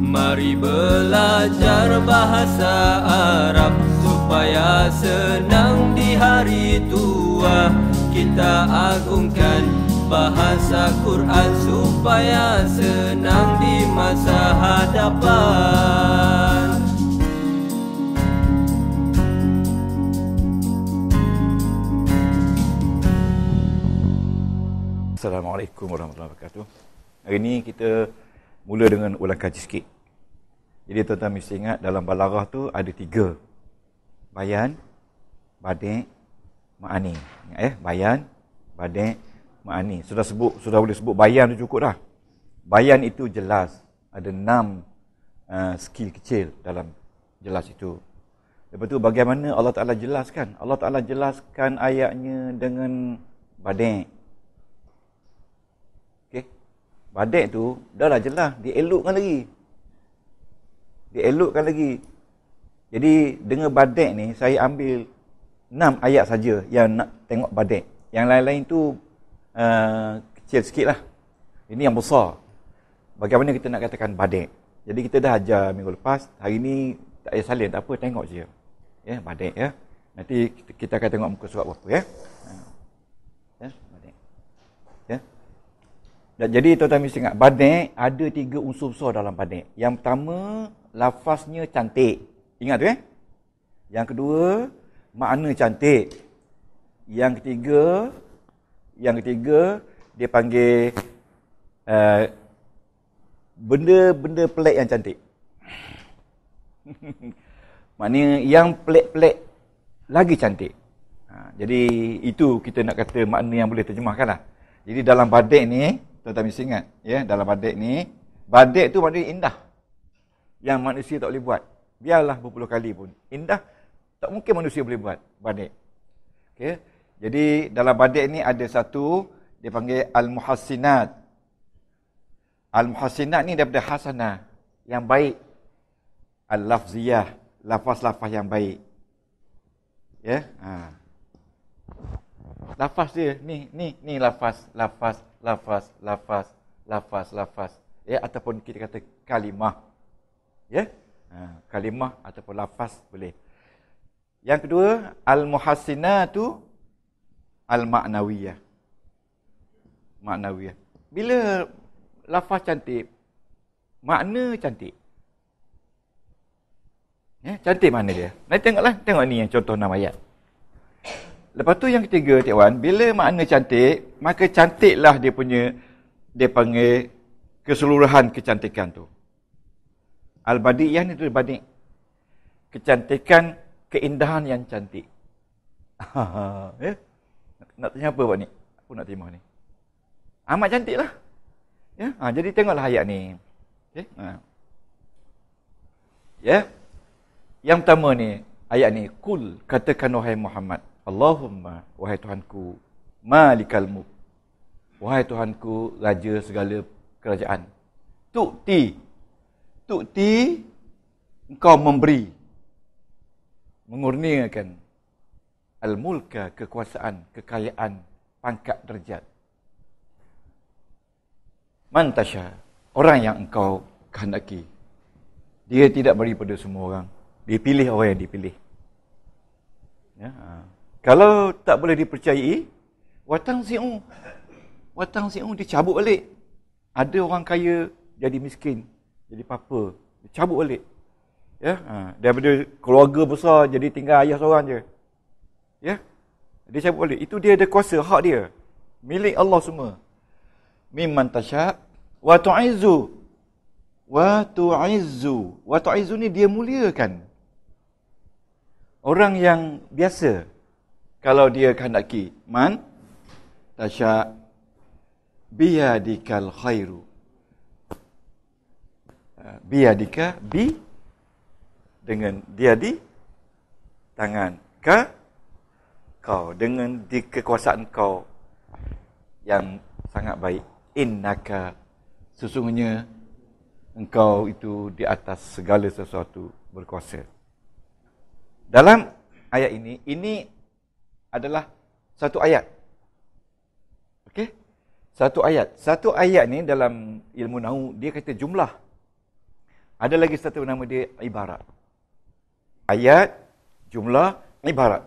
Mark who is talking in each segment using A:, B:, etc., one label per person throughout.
A: Mari belajar bahasa Arab Supaya senang di hari tua Kita agungkan bahasa Quran Supaya senang di masa hadapan Assalamualaikum warahmatullahi wabarakatuh. Hari ini kita mula dengan ulang kaji sikit. Jadi tuan-tuan mesti ingat dalam balarah tu ada tiga. Bayan, badik, ma'ani. Ingat eh, bayan, badik, ma'ani. Sudah sebut, sudah boleh sebut bayan tu cukup dah. Bayan itu jelas. Ada enam uh, skill kecil dalam jelas itu. Lepas tu bagaimana Allah Ta'ala jelaskan? Allah Ta'ala jelaskan ayatnya dengan badik badai tu dah lah jelas dielokkan lagi dielokkan lagi jadi dengan badai ni saya ambil enam ayat saja yang nak tengok badai yang lain-lain tu uh, kecil sikit lah ini yang besar bagaimana kita nak katakan badai jadi kita dah ajar minggu lepas hari ni tak payah salin tak apa tengok je ya badai ya nanti kita akan tengok muka surat berapa ya uh. Dan jadi tuan-tuan mesti ingat badek ada tiga unsur besar dalam badek. Yang pertama lafaznya cantik. Ingat tu eh? Yang kedua makna cantik. Yang ketiga yang ketiga dia panggil uh, benda-benda pelik yang cantik. Maknanya yang pelik-pelik lagi cantik. Ha, jadi itu kita nak kata makna yang boleh terjemahkanlah. Jadi dalam badek ni tuan-tuan mesti ingat ya dalam badik ni badik tu maknanya indah yang manusia tak boleh buat biarlah berpuluh kali pun indah tak mungkin manusia boleh buat badik okey jadi dalam badik ni ada satu dia panggil al-muhassinat al-muhassinat ni daripada hasanah yang baik al-lafziyah lafaz-lafaz yang baik ya ha lafaz dia ni ni ni lafaz lafaz lafaz, lafaz, lafaz, lafaz. Ya, ataupun kita kata kalimah. Ya, ha, kalimah ataupun lafaz boleh. Yang kedua, al tu al-ma'nawiyah. Ma'nawiyah. Bila lafaz cantik, makna cantik. Ya, cantik mana dia? Nanti tengoklah, tengok ni yang contoh nama ayat. Lepas tu yang ketiga Tik Wan, bila makna cantik, maka cantiklah dia punya dia panggil keseluruhan kecantikan tu. Al-Badiyah ni tu badi. Kecantikan keindahan yang cantik. eh? Nak tanya apa buat ni? Aku nak timah ni. Amat cantik lah. Ya, ha, jadi tengoklah ayat ni. Okey. Ya? Ha. Ya. Yang pertama ni ayat ni kul katakan wahai Muhammad Allahumma wahai Tuhanku malikal mulk wahai Tuhanku raja segala kerajaan tu'ti tu'ti engkau memberi mengurniakan al-mulka kekuasaan kekayaan pangkat derajat mantasha orang yang engkau kehendaki dia tidak beri pada semua orang dia pilih orang yang dipilih ya ha. Kalau tak boleh dipercayai, watang si'u. Watang si'u dicabut balik. Ada orang kaya jadi miskin, jadi papa, dicabut balik. Ya, ha. daripada keluarga besar jadi tinggal ayah seorang je. Ya. Dia cabut balik. Itu dia ada kuasa, hak dia. Milik Allah semua. Mimman tasya' wa tu'izzu wa tu'izzu. Wa tu'izzu ni dia muliakan. Orang yang biasa, kalau dia kehendaki man tasha biyadikal khairu eh, biyadika bi dengan dia di tangan ka kau dengan di kekuasaan kau yang sangat baik innaka sesungguhnya engkau itu di atas segala sesuatu berkuasa dalam ayat ini ini adalah satu ayat. Okey? Satu ayat. Satu ayat ni dalam ilmu nahu dia kata jumlah. Ada lagi satu nama dia ibarat. Ayat, jumlah, ibarat.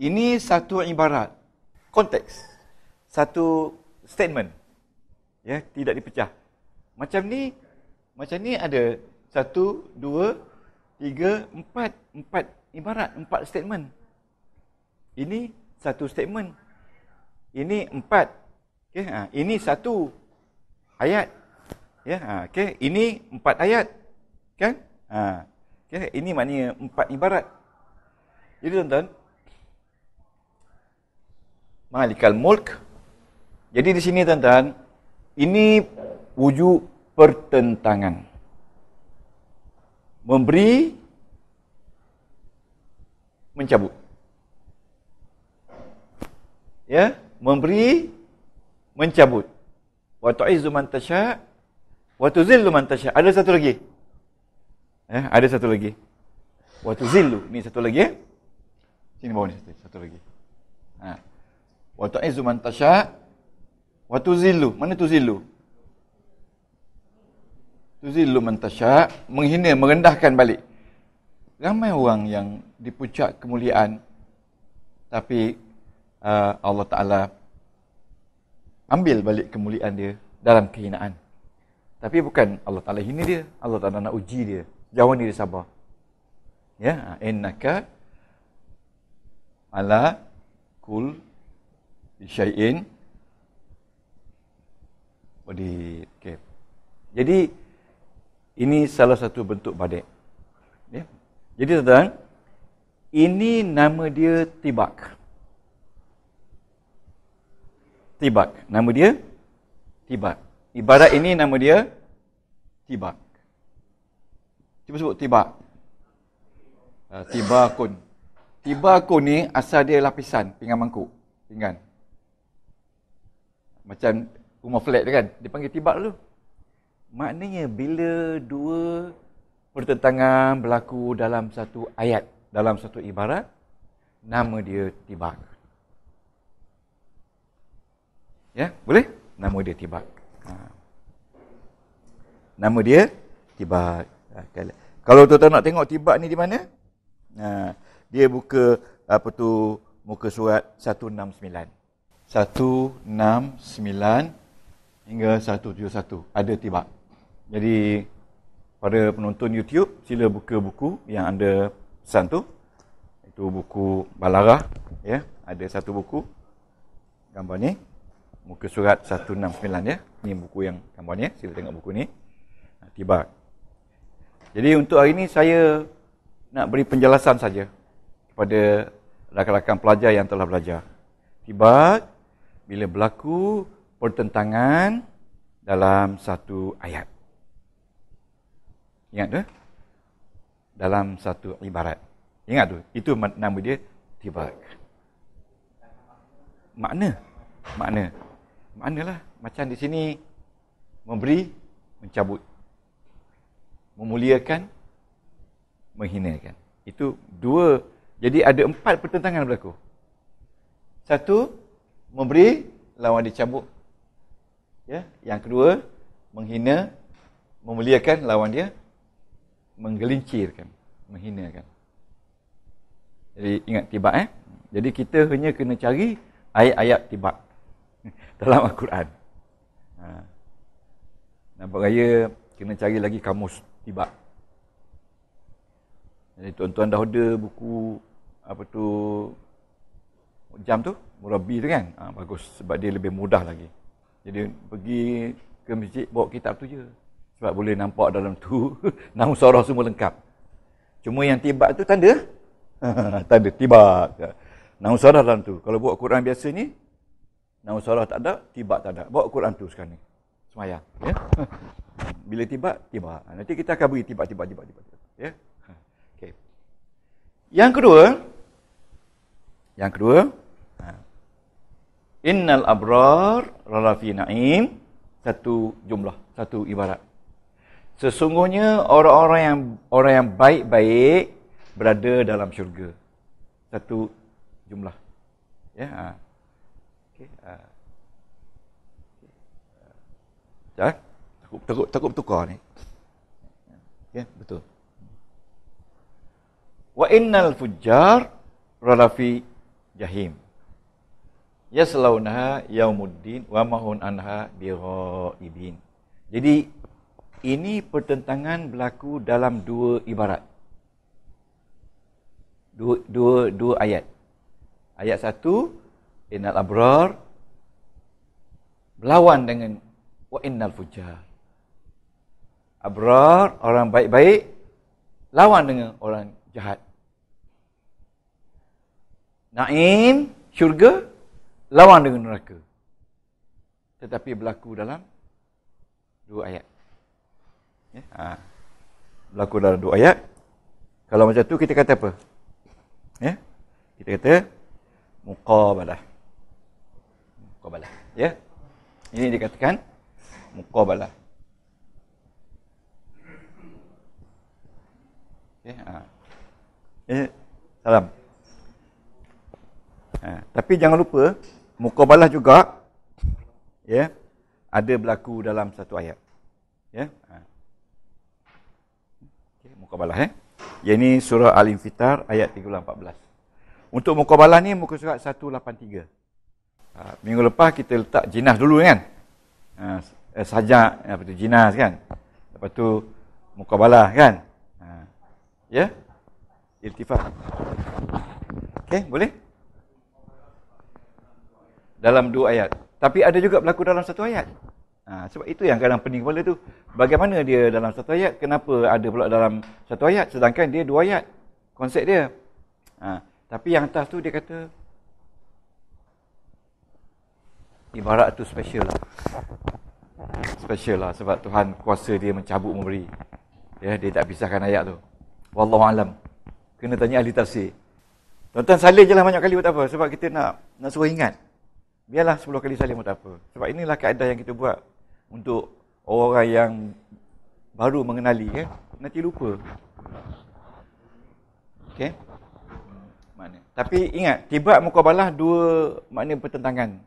A: Ini satu ibarat. Konteks. Satu statement. Ya, tidak dipecah. Macam ni, macam ni ada satu, dua, tiga, empat, empat ibarat, empat statement. Ini satu statement. Ini empat. Okay, ha, ini satu ayat. Ya, ha, okay. Ini empat ayat. Kan? Ha, okay. Ini maknanya empat ibarat. Jadi tuan-tuan, Malikal Mulk. Jadi di sini tuan-tuan, ini wujud pertentangan. Memberi, mencabut ya memberi mencabut wa tu'izzu man tasha wa tuzillu man tasha ada satu lagi ya ada satu lagi wa tuzillu ni satu lagi ya sini bawah ni satu, satu lagi ha wa tu'izzu man tasha wa tuzillu mana tuzillu tuzillu man tasha menghina merendahkan balik ramai orang yang di puncak kemuliaan tapi Uh, Allah Ta'ala ambil balik kemuliaan dia dalam kehinaan. Tapi bukan Allah Ta'ala hina dia. Allah Ta'ala nak uji dia. Jawab ni dia sabar. Ya, innaka ala kul syai'in Jadi, okay. Jadi ini salah satu bentuk badai. Ya. Jadi tuan-tuan, ini nama dia tibak. Tibak. Nama dia Tibak. Ibarat ini nama dia Tibak. Cuba sebut Tibak. Uh, tibakun. Tibakun ni asal dia lapisan pinggan mangkuk. Pinggan. Macam rumah flat tu kan. Dia panggil Tibak dulu. Maknanya bila dua pertentangan berlaku dalam satu ayat, dalam satu ibarat, nama dia Tibak. Ya, boleh? Nama dia Tibak. Ha. Nama dia Tibak. Ha. Kalau tuan-tuan nak tengok Tibak ni di mana? Ha. Dia buka apa tu muka surat 169. 169 hingga 171. Ada Tibak. Jadi pada penonton YouTube, sila buka buku yang anda pesan tu. Itu buku Balarah. Ya, ada satu buku. Gambar ni muka surat 169 ya. Ini buku yang gambarnya. Sila tengok buku ni. Tiba. Jadi untuk hari ini saya nak beri penjelasan saja kepada rakan-rakan pelajar yang telah belajar. Tiba bila berlaku pertentangan dalam satu ayat. Ingat tu? Ya? Dalam satu ibarat. Ingat tu? Itu nama dia tiba. Makna. Makna manalah macam di sini memberi mencabut memuliakan menghinakan itu dua jadi ada empat pertentangan berlaku satu memberi lawan dicabut ya yang kedua menghina memuliakan lawan dia menggelincirkan menghinakan jadi ingat tiba eh jadi kita hanya kena cari ayat-ayat tibak dalam Al-Quran. Ha. Nampak gaya kena cari lagi kamus tiba. Jadi tuan-tuan dah order buku apa tu jam tu, murabi tu kan? Ha, bagus sebab dia lebih mudah lagi. Jadi pergi ke masjid bawa kitab tu je. Sebab boleh nampak dalam tu Namun surah semua lengkap. Cuma yang tiba tu tanda tanda tiba. Nama surah dalam tu. Kalau buat Quran biasa ni Nama surah tak ada, tibak tak ada. Bawa Quran tu sekarang ni. Semayang. Ya? Bila tibak, tibak. Nanti kita akan beri tiba, tiba, tiba, tiba, tibak. Ya? Okay. Yang kedua, yang kedua, ha. Innal abrar rarafi na'im satu jumlah, satu ibarat. Sesungguhnya orang-orang yang orang yang baik-baik berada dalam syurga. Satu jumlah. Ya. Yeah. Ha. Okey. Uh. Ah. Okay. Uh. Ya? Takut takut takut tukar ni. Okey, ya, betul. Wa innal fujjar ralafi jahim. Yaslaunaha yaumuddin wa mahun anha bighaibin. Jadi ini pertentangan berlaku dalam dua ibarat. Dua, dua, dua ayat. Ayat satu, innal abrar melawan dengan wa innal fujar abrar orang baik-baik lawan dengan orang jahat naim syurga lawan dengan neraka tetapi berlaku dalam dua ayat ya ha. berlaku dalam dua ayat kalau macam tu kita kata apa ya kita kata muqabalah muqabalah ya ini dikatakan muqabalah Okay, ya, ha eh salam ha. tapi jangan lupa muqabalah juga ya ada berlaku dalam satu ayat ya ha. okey muqabalah eh yang ini surah al-infitar ayat 13 14 untuk Mukabalah ni muka surat 183 Ha, minggu lepas kita letak jinas dulu kan. Ha, eh, sajak, ah, apa tu jinas kan. Lepas tu mukabalah kan. Ha, ya? Yeah? Iltifah. Okey, boleh? Dalam dua ayat. Tapi ada juga berlaku dalam satu ayat. Ha, sebab itu yang kadang pening kepala tu. Bagaimana dia dalam satu ayat? Kenapa ada pula dalam satu ayat? Sedangkan dia dua ayat. Konsep dia. Ha, tapi yang atas tu dia kata ibarat tu special lah. Special lah sebab Tuhan kuasa dia mencabut memberi. Ya, dia tak pisahkan ayat tu. Wallahu alam. Kena tanya ahli tafsir. Tuan-tuan salin je lah banyak kali pun apa. Sebab kita nak nak suruh ingat. Biarlah 10 kali salin pun apa. Sebab inilah keadaan yang kita buat. Untuk orang yang baru mengenali. Ya? Nanti lupa. Okay? Mana? Tapi ingat, tiba mukabalah dua makna pertentangan.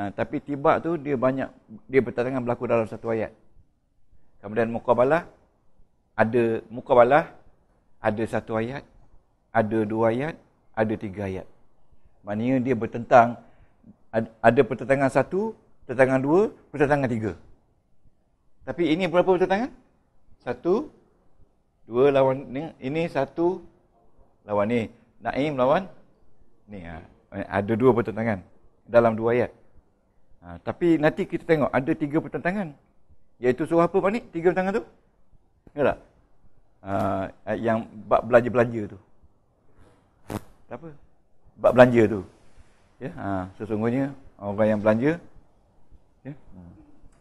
A: Ha, tapi tiba tu dia banyak dia bertentangan berlaku dalam satu ayat. Kemudian muqabalah ada muqabalah ada satu ayat, ada dua ayat, ada tiga ayat. Maknanya dia bertentang ada pertentangan satu, pertentangan dua, pertentangan tiga. Tapi ini berapa pertentangan? Satu, dua lawan ni, ini satu lawan ni. Naim lawan ni. Ha. Ada dua pertentangan dalam dua ayat. Ha, tapi nanti kita tengok ada tiga pertentangan. Iaitu suruh apa Pak Nik? Tiga pertentangan tu? Ya tak? Ha, yang bab belanja-belanja tu. Tak apa. Bab belanja tu. Ya, ha, sesungguhnya orang yang belanja. Ya. Hmm.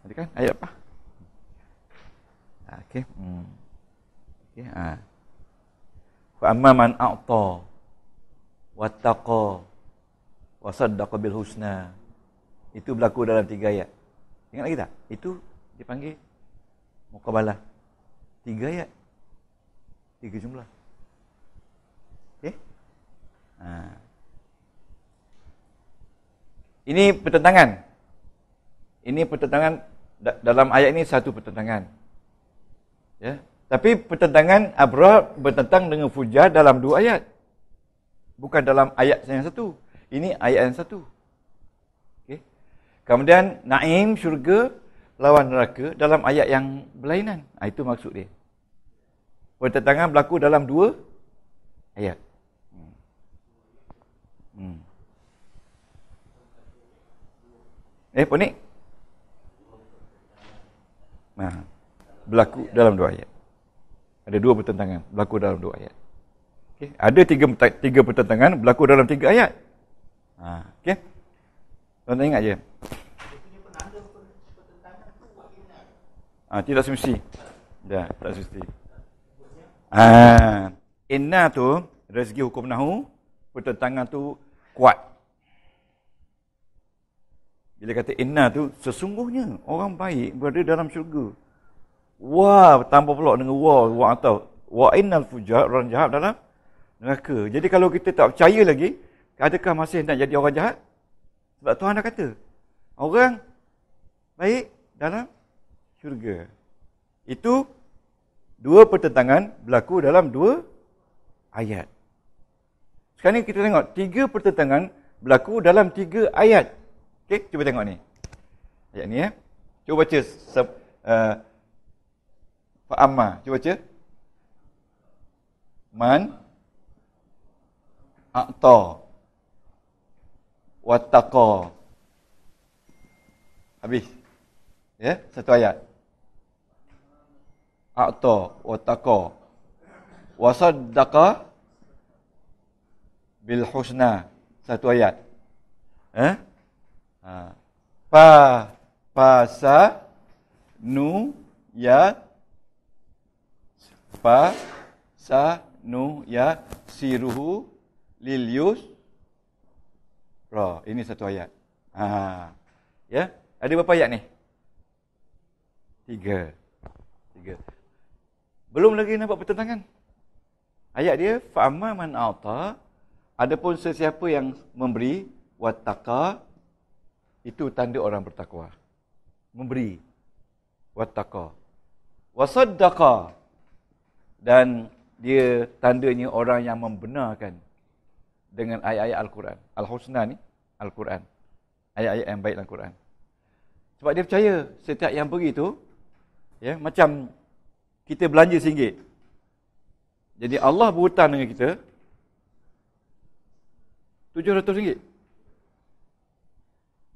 A: Ada kan? Ayat apa? Ha, Okey. Hmm. Okey. Ya, ha. Wa amma man a'ta wa taqa wa saddaqa bil husna. Itu berlaku dalam tiga ayat. Ingat lagi tak? Itu dipanggil mukabalah. Tiga ayat. Tiga jumlah. Okey? Eh? Ha. Ini pertentangan. Ini pertentangan dalam ayat ini satu pertentangan. Ya. Tapi pertentangan Abra bertentang dengan Fujar dalam dua ayat. Bukan dalam ayat yang satu. Ini ayat yang satu. Kemudian naim syurga lawan neraka dalam ayat yang berlainan. Ha, itu maksud dia. Pertentangan berlaku dalam dua ayat. Hmm. Hmm. Eh, apa Nah, ha, berlaku dalam dua ayat. Ada dua pertentangan berlaku dalam dua ayat. Okay. Ada tiga, tiga pertentangan berlaku dalam tiga ayat. Ha, okay. Tuan-tuan ingat je. Ha, tidak semesti. Dah, tak semesti. Ha, ah, inna tu, rezeki hukum nahu, pertentangan tu kuat. Bila kata inna tu, sesungguhnya orang baik berada dalam syurga. Wah, tanpa pula dengan wah, wah atau wa innal fujar orang jahat dalam neraka. Jadi kalau kita tak percaya lagi, adakah masih nak jadi orang jahat? Sebab Tuhan dah kata, orang baik dalam syurga. Itu dua pertentangan berlaku dalam dua ayat. Sekarang kita tengok tiga pertentangan berlaku dalam tiga ayat. Okey, cuba tengok ni. Ayat ni ya. Eh. Cuba baca se- uh, Amma. Cuba baca. Man. Aktor wattaqa habis ya yeah? satu ayat a'ta wattaqa wasaddaqa bil husna satu ayat eh ha pa pasa nu ya pa sa nu ya siruhu lil yus Ra. Ini satu ayat. Ha. Ya. Ada berapa ayat ni? Tiga. Tiga. Belum lagi nampak pertentangan. Ayat dia fa'ama man a'ta adapun sesiapa yang memberi wattaqa itu tanda orang bertakwa. Memberi wattaqa. Wasaddaqa dan dia tandanya orang yang membenarkan dengan ayat-ayat Al-Quran. Al-Husna ni, Al-Quran. Ayat-ayat yang baik Al-Quran. Sebab dia percaya setiap yang beri tu, ya, macam kita belanja rm Jadi Allah berhutang dengan kita RM700.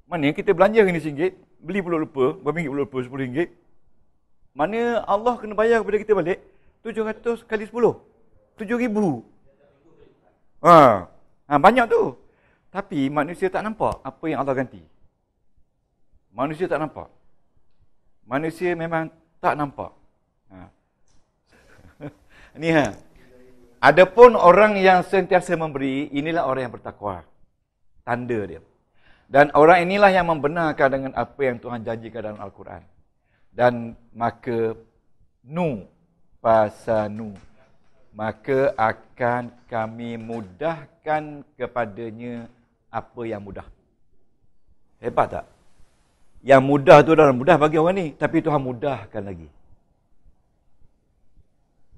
A: Mana kita belanja ni RM1, beli puluh lupa, berapa ringgit puluh lupa, RM10. Mana Allah kena bayar kepada kita balik 700 kali 10. 7,000. Haa. Ha, banyak tu. Tapi manusia tak nampak apa yang Allah ganti. Manusia tak nampak. Manusia memang tak nampak. Ha. Ni ha. Adapun orang yang sentiasa memberi, inilah orang yang bertakwa. Tanda dia. Dan orang inilah yang membenarkan dengan apa yang Tuhan janjikan dalam Al-Quran. Dan maka nu pasanu maka akan kami mudahkan kepadanya apa yang mudah. Hebat tak? Yang mudah tu dalam mudah bagi orang ni, tapi Tuhan mudahkan lagi.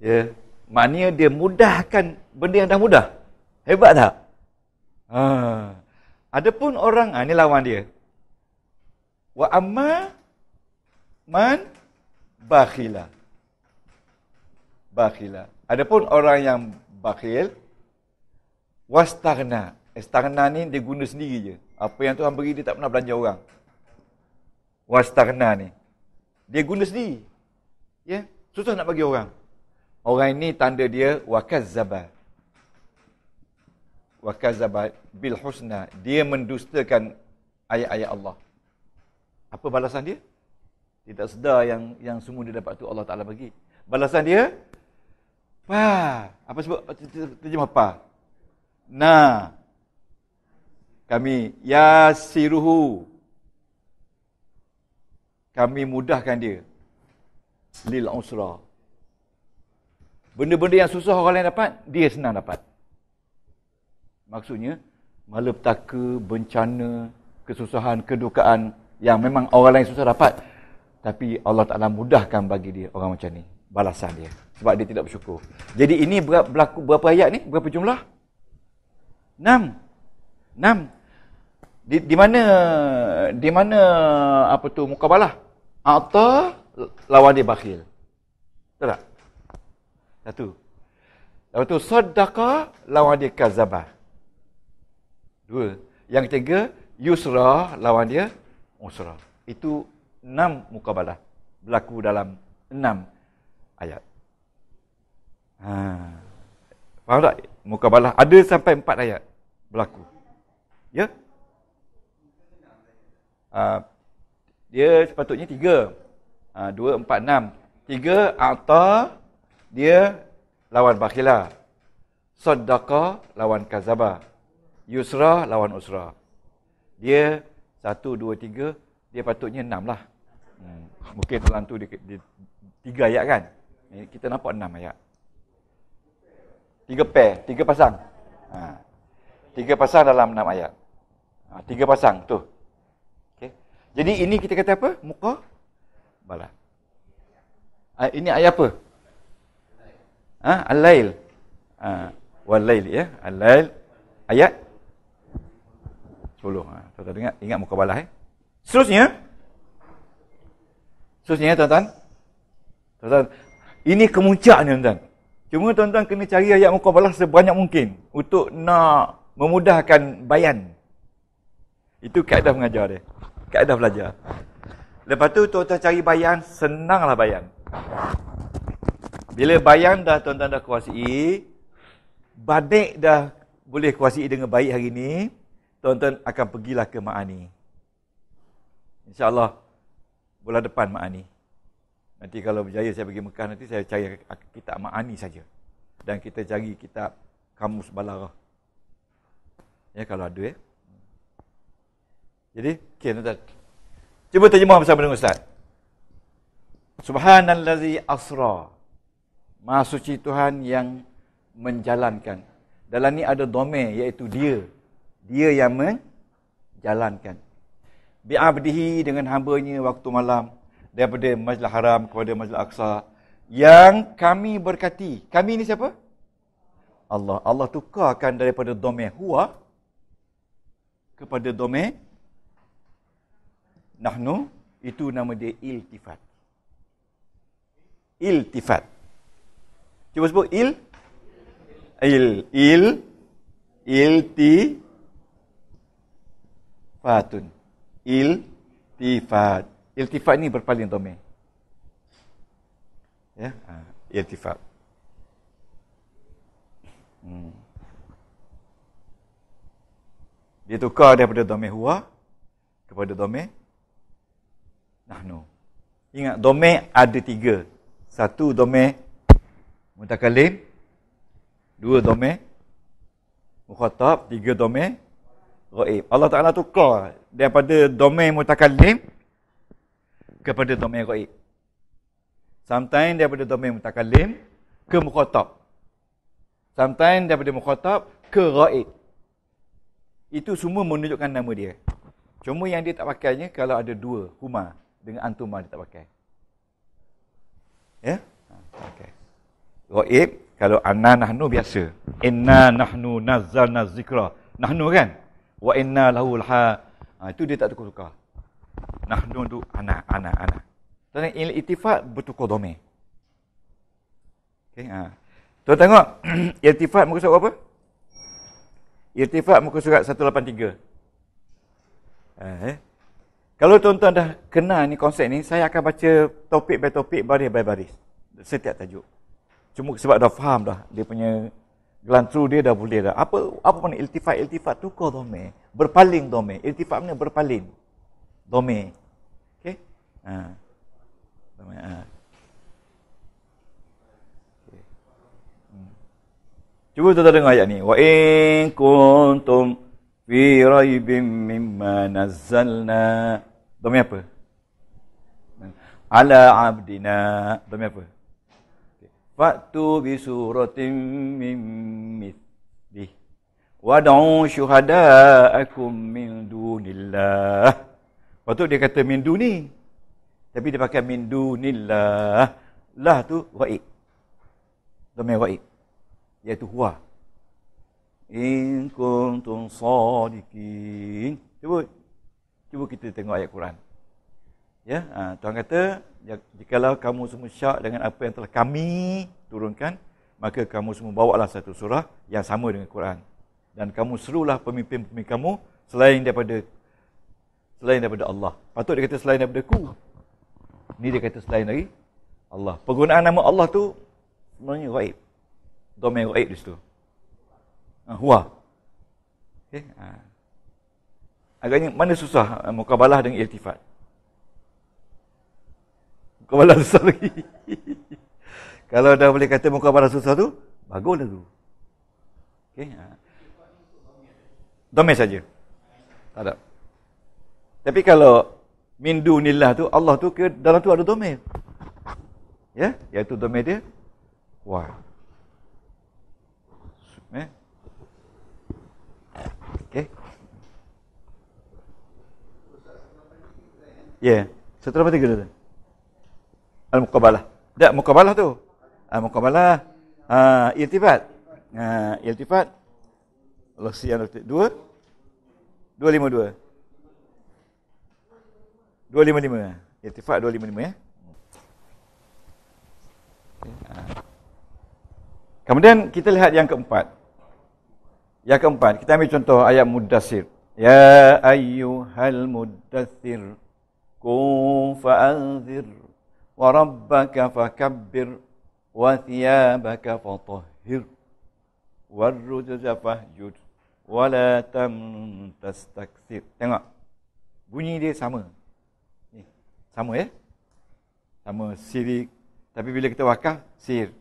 A: Ya, yeah. maknanya dia mudahkan benda yang dah mudah. Hebat tak? Ha. Adapun orang ha, ni lawan dia. Wa amma man bakhila. Bakhila. Adapun orang yang bakhil wastagna. Istagna ni dia guna sendiri je. Apa yang Tuhan beri dia tak pernah belanja orang. Wastagna ni. Dia guna sendiri. Ya. Yeah? Susah nak bagi orang. Orang ini tanda dia wakazzaba. Wakazzaba bil husna. Dia mendustakan ayat-ayat Allah. Apa balasan dia? Dia tak sedar yang yang semua dia dapat tu Allah Taala bagi. Balasan dia, Pa. Apa sebut terjemah apa? Na. Kami yasiruhu. Kami mudahkan dia. Lil usra. Benda-benda yang susah orang lain dapat, dia senang dapat. Maksudnya, malapetaka, bencana, kesusahan, kedukaan yang memang orang lain susah dapat. Tapi Allah Ta'ala mudahkan bagi dia orang macam ni balasan dia sebab dia tidak bersyukur. Jadi ini berlaku berapa ayat ni? Berapa jumlah? 6. 6. Di, di mana di mana apa tu mukabalah? Ata lawan dia bakhil. Betul tak? Satu. Lepas tu sadaqa lawan dia kazabah. Dua. Yang ketiga yusra lawan dia usra. Itu 6 mukabalah berlaku dalam 6 ayat. Ha. Faham tak? Muka balah Ada sampai empat ayat berlaku. Ya? Ha. dia sepatutnya tiga. Ha. dua, empat, enam. Tiga, Atta, dia lawan bakila, sodaka lawan Kazaba. Yusra lawan Usra. Dia satu, dua, tiga, dia patutnya enam lah. Hmm. Mungkin dalam tu dia, dia, tiga ayat kan? Eh, kita nampak enam ayat. Tiga pair, tiga pasang. Ha. Tiga pasang dalam enam ayat. Ha. tiga pasang tu. Okey. Jadi ini kita kata apa? Muka bala. Ha. Ah, ini ayat apa? Ha, al-lail. Ha. wal-lail ya. Al-lail ayat 10. Ha, tuan -tuan ingat, ingat muka balah eh. Seterusnya, seterusnya tuan tuan-tuan, ini kemuncaknya tuan-tuan. Cuma tuan-tuan kena cari ayat mukabalah sebanyak mungkin untuk nak memudahkan bayan. Itu kaedah mengajar dia. Kaedah belajar. Lepas tu tuan-tuan cari bayan, senanglah bayan. Bila bayan dah tuan-tuan dah kuasai, badik dah boleh kuasai dengan baik hari ini, tuan-tuan akan pergilah ke Ma'ani. InsyaAllah, bulan depan Ma'ani. Nanti kalau berjaya saya pergi Mekah nanti saya cari kitab Ma'ani saja. Dan kita cari kitab Kamus Balarah. Ya kalau ada ya. Jadi, okey tuan-tuan. Cuba terjemah bersama dengan ustaz. Subhanallazi asra. Maha suci Tuhan yang menjalankan. Dalam ni ada dome, iaitu dia. Dia yang menjalankan. Bi'abdihi dengan hambanya waktu malam daripada Masjidil Haram kepada Masjidil Aqsa yang kami berkati. Kami ni siapa? Allah. Allah tukarkan daripada domain huwa kepada domain nahnu itu nama dia iltifat. Iltifat. Cuba sebut il il il ilti fatun. Iltifat. Iltifat ni berpaling Tommy. Ya, ha, iltifat. Hmm. Dia tukar daripada dome huwa kepada domain nahnu. Ingat dome ada tiga. Satu dome mutakalim, dua dome mukhatab, tiga dome roib. Allah Taala tukar daripada dome mutakalim kepada domain ghaib. Sometimes daripada domain mutakallim ke mukhatab. Sometimes daripada mukhatab ke ghaib. Itu semua menunjukkan nama dia. Cuma yang dia tak pakainya kalau ada dua, huma dengan antuma dia tak pakai. Ya? Yeah? Ha, okay. Ghaib kalau anna nahnu biasa. Inna nahnu nazzalna zikra. Nahnu kan? Wa inna lahu ha. Ha, itu dia tak tukar-tukar. Nah, tu ana anak, anak, tentang il itifak bertukar domain Okay, ha tuan tengok iltifat muka surat apa iltifat muka surat 183 eh, eh kalau tuan-tuan dah kenal ni konsep ni saya akan baca topik by topik baris by baris setiap tajuk cuma sebab dah faham dah dia punya gelantru dia dah boleh dah apa apa pun iltifat iltifat tukar domain berpaling domain iltifat mana berpaling domain. Okey. Ha. Domain. Ha. Hmm. Cuba tuan-tuan dengar ayat ni. Wa in kuntum fi raibim mimma nazzalna. Domain apa? Ala abdina. Domain apa? Fatu bi suratim mim mithlih. Wad'u syuhada'akum min dunillah. Lepas tu dia kata min duni. Tapi dia pakai min dunillah. Lah tu wa'id. Domain wa'id. Iaitu huwa. In kuntun sadikin. Cuba. Cuba kita tengok ayat Quran. Ya, ha, Tuhan kata, ya, jikalau kamu semua syak dengan apa yang telah kami turunkan, maka kamu semua bawa bawalah satu surah yang sama dengan Quran. Dan kamu serulah pemimpin-pemimpin kamu selain daripada selain daripada Allah. Patut dia kata selain daripada ku. Ini dia kata selain dari Allah. Penggunaan nama Allah tu sebenarnya gaib. Domain gaib di situ. Ah, huwa. Okay. Ah. Eh, ha. Agaknya mana susah uh, mukabalah dengan iltifat? Mukabalah susah lagi. Kalau dah boleh kata mukabalah susah tu, bagus dah tu. Okay. Ah. Domain saja. Tak ada. Tapi kalau min nillah tu Allah tu ke dalam tu ada domain. Ya, iaitu domain dia wah. Eh? Okey. Ya, yeah. seterusnya tiga tu. Al-muqabalah. Tak muqabalah tu. Al-muqabalah. Ah, ha, iltifat. Ah, iltifat. Allah sian dua. Dua lima dua. 255. Itifak 255 ya. Kemudian kita lihat yang keempat. Yang keempat, kita ambil contoh ayat Mudassir. Ya ayyuhal mudassir kum fa'anzir wa rabbaka fakabbir wa thiyabaka fatahhir warrujza fahjud wa la tam tastakthir. Tengok. Bunyi dia sama. Sama ya? Sama siri. Tapi bila kita wakaf, sir.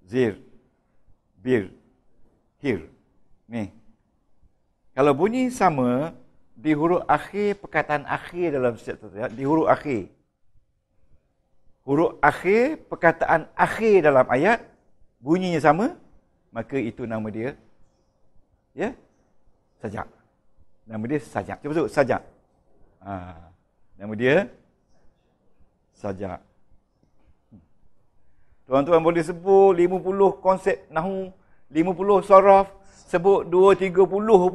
A: Zir. Bir. Hir. Ni. Kalau bunyi sama, di huruf akhir, perkataan akhir dalam setiap ayat Di huruf akhir. Huruf akhir, perkataan akhir dalam ayat, bunyinya sama, maka itu nama dia. Ya? Sajak. Nama dia sajak. Cuba sebut sajak. Haa. Ah. Nama dia sajak. Hmm. Tuan-tuan boleh sebut 50 konsep nahu, 50 saraf, sebut 2 30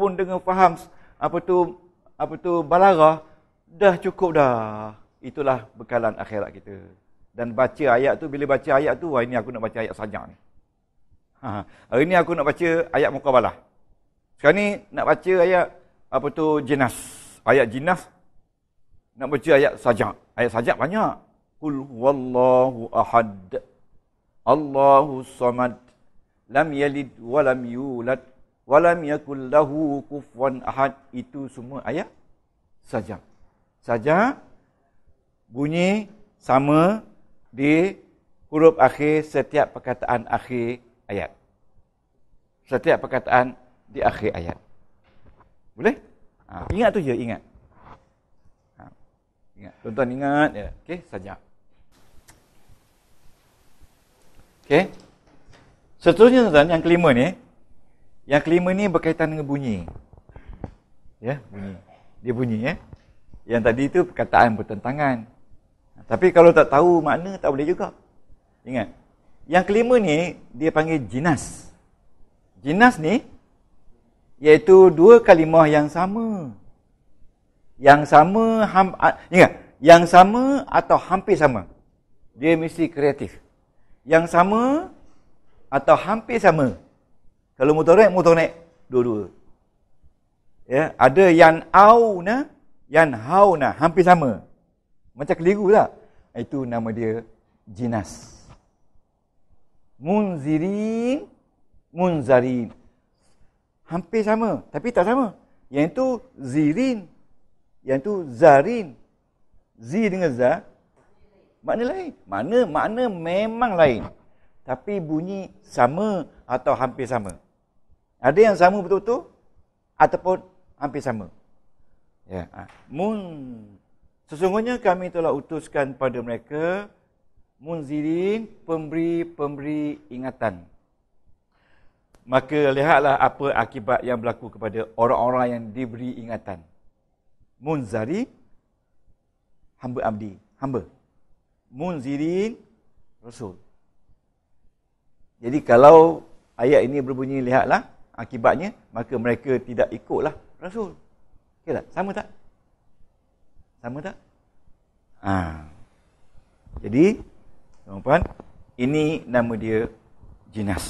A: pun dengan faham apa tu apa tu balaghah dah cukup dah. Itulah bekalan akhirat kita. Dan baca ayat tu bila baca ayat tu hari ni aku nak baca ayat sajak ni. Ha, ha, hari ni aku nak baca ayat muqabalah. Sekarang ni nak baca ayat apa tu jinas. Ayat jinas nak baca ayat sajak. Ayat sajak banyak. Qul huwallahu ahad. Allahu samad. Lam yalid wa lam yulad. Wa lam yakul kufwan ahad. Itu semua ayat sajak. Sajak bunyi sama di huruf akhir setiap perkataan akhir ayat. Setiap perkataan di akhir ayat. Boleh? Ha. Ingat tu je, ingat. Ingat. Tuan-tuan ingat. Ya. Okey, sajak. Okey. Seterusnya tuan-tuan, yang kelima ni. Yang kelima ni berkaitan dengan bunyi. Ya, bunyi. Dia bunyi, ya. Yang tadi tu perkataan bertentangan. Tapi kalau tak tahu makna, tak boleh juga. Ingat. Yang kelima ni, dia panggil jinas. Jinas ni, iaitu dua kalimah yang sama yang sama ham, ingat yang sama atau hampir sama dia mesti kreatif yang sama atau hampir sama kalau motor motorik motorik dua-dua ya ada yang au na yang hau na hampir sama macam keliru tak lah. itu nama dia jinas munzirin munzarin hampir sama tapi tak sama yang itu zirin yang tu zarin zi dengan za makna lain Mana, makna memang lain tapi bunyi sama atau hampir sama ada yang sama betul-betul ataupun hampir sama ya ha. mun sesungguhnya kami telah utuskan pada mereka munzirin pemberi-pemberi ingatan maka lihatlah apa akibat yang berlaku kepada orang-orang yang diberi ingatan munzari hamba abdi hamba munzirin rasul jadi kalau ayat ini berbunyi lihatlah akibatnya maka mereka tidak ikutlah rasul okey tak sama tak sama tak ha. jadi tuan ini nama dia jinas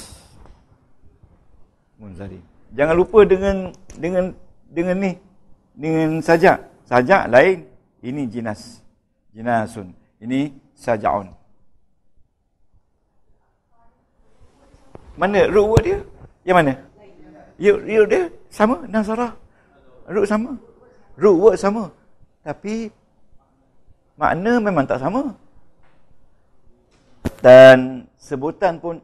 A: munzari jangan lupa dengan dengan dengan ni dengan sajak. Sajak lain. Ini jinas. Jinasun. Ini sajaun. Mana ru'u dia? Yang mana? Yuk, yuk dia sama nasara, Ru' sama. Ru'u sama. Tapi makna memang tak sama. Dan sebutan pun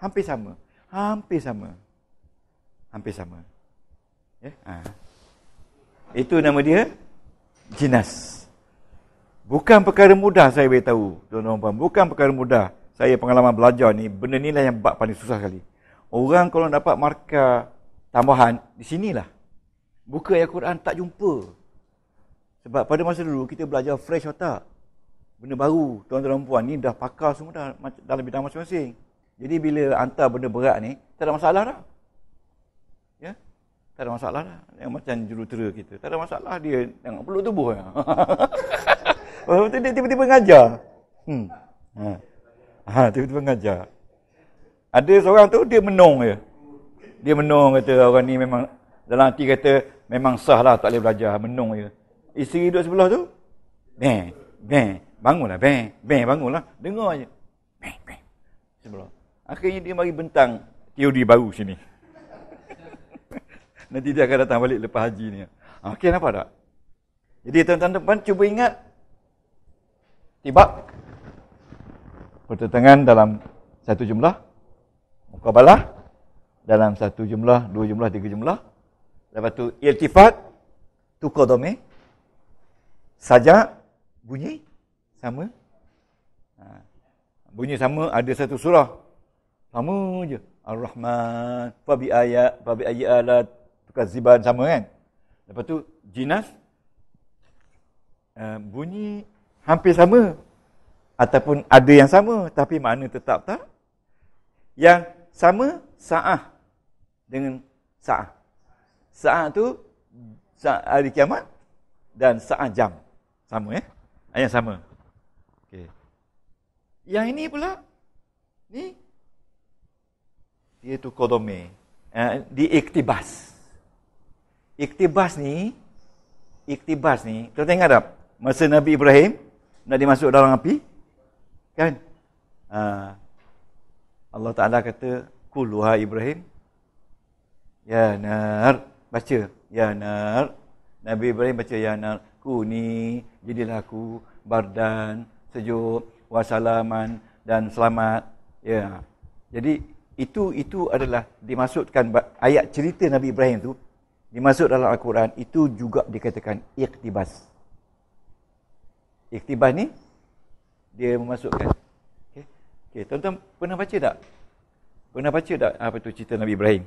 A: hampir sama. Hampir sama. Hampir sama. Ya. Yeah? Ha. Itu nama dia jinas. Bukan perkara mudah saya beritahu. Tuan-tuan puan, bukan perkara mudah. Saya pengalaman belajar ni, benda ni lah yang bab paling susah sekali. Orang kalau dapat markah tambahan, di sinilah. Buka ayat Quran, tak jumpa. Sebab pada masa dulu, kita belajar fresh otak. Benda baru, tuan-tuan puan ni dah pakar semua dah, dalam bidang masing-masing. Jadi bila hantar benda berat ni, tak ada masalah dah tak ada masalah lah. Yang macam jurutera kita. Tak ada masalah dia tengok peluk tubuh. Lah. Lepas tu dia tiba-tiba ngajar. Hmm. Ha. ha. tiba-tiba ngajar. Ada seorang tu dia menung je. Dia menung kata orang ni memang dalam hati kata memang sah lah tak boleh belajar. Menung je. Isteri duduk sebelah tu. Bang. Bang. Bangunlah. Bang. Bang. Bangunlah. Dengar je. Bang. Bang. Sebelah. Akhirnya dia mari bentang teori baru sini. Nanti dia akan datang balik lepas haji ni. Ah, okey, nampak tak? Jadi, tuan-tuan depan, cuba ingat. Tiba. Pertentangan dalam satu jumlah. Mukabalah. Dalam satu jumlah, dua jumlah, tiga jumlah. Lepas tu, iltifat. Tukar domi. Sajak. Bunyi. Sama. Ha. Bunyi sama, ada satu surah. Sama je. Al rahman Fabi ayat. Fabi ayat alat Perkaziban sama kan. Lepas tu jinas uh, bunyi hampir sama ataupun ada yang sama tapi mana tetap tak? Yang sama sa'ah dengan sa'ah. Sa'ah tu sa'ah hari kiamat dan sa'ah jam. Sama ya. Eh? Ayat ah, sama. Okay. Yang ini pula ni dia tu kodome. Uh, di Iktibas ni, iktibas ni, kita tengok tak? Masa Nabi Ibrahim nak dimasuk dalam api, kan? Ha. Allah Ta'ala kata, Kuluha Ibrahim, Ya Nar, baca, Ya Nar, Nabi Ibrahim baca, Ya Nar, Kuni, jadilah aku, Bardan, sejuk, wasalaman, dan selamat. Ya. Jadi, itu itu adalah dimasukkan ayat cerita Nabi Ibrahim tu dimasuk dalam Al-Quran itu juga dikatakan iktibas. Iktibas ni dia memasukkan. Okey. Okey, tuan-tuan pernah baca tak? Pernah baca tak apa tu cerita Nabi Ibrahim?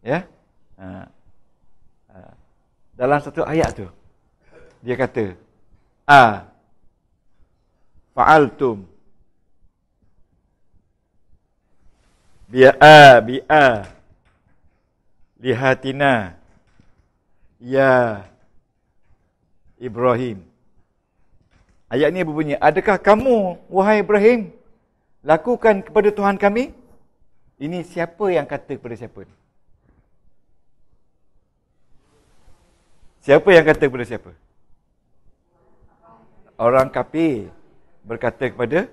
A: Ya? Ha. ha. Dalam satu ayat tu dia kata a bi a bi a lihatina ya Ibrahim. Ayat ini berbunyi, adakah kamu wahai Ibrahim lakukan kepada Tuhan kami? Ini siapa yang kata kepada siapa? Siapa yang kata kepada siapa? Orang kapi berkata kepada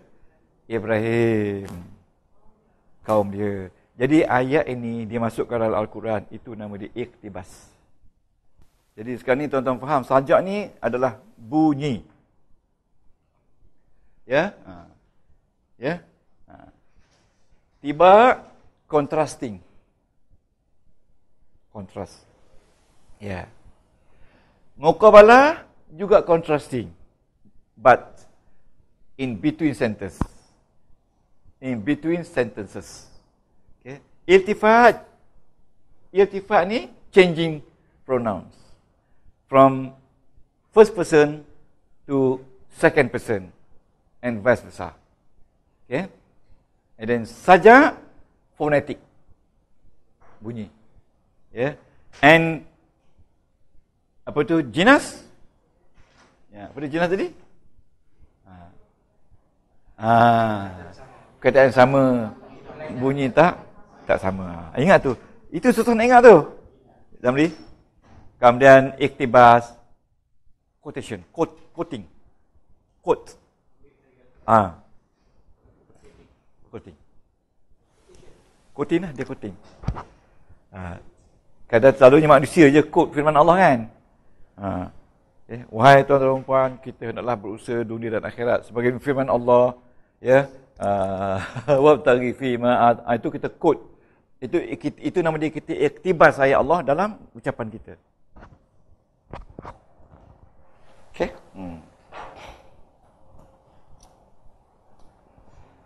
A: Ibrahim kaum dia. Jadi ayat ini dimasukkan dalam Al-Quran itu nama dia iktibas. Jadi sekarang ni tuan-tuan faham sajak ni adalah bunyi. Ya? Ha. Ya? Ha. Tiba contrasting. Contrast. Ya. Mukabalah juga contrasting. But in between sentences. In between sentences. Iltifat. Iltifat ni changing pronouns. From first person to second person and vice versa. Okay. And then saja phonetic. Bunyi. Yeah. And apa tu jenis? Ya, yeah. apa tu jenis tadi? Ah. Ah. Kata yang sama bunyi tak? tak sama. Ingat tu. Itu susah nak ingat tu. Zamri. Kemudian iktibas quotation. Quote, quoting. Quote. Ha. Quoting. Quoting lah, dia quoting. Ha. Kadang selalunya manusia je quote firman Allah kan. Ha. Eh, wahai tuan dan puan, kita hendaklah berusaha dunia dan akhirat sebagai firman Allah. Ya. Yeah. Uh, ha. Wa tarifi ma'at. Ha, itu kita quote itu itu nama dia kita iktibar saya Allah dalam ucapan kita. Okey. Hmm.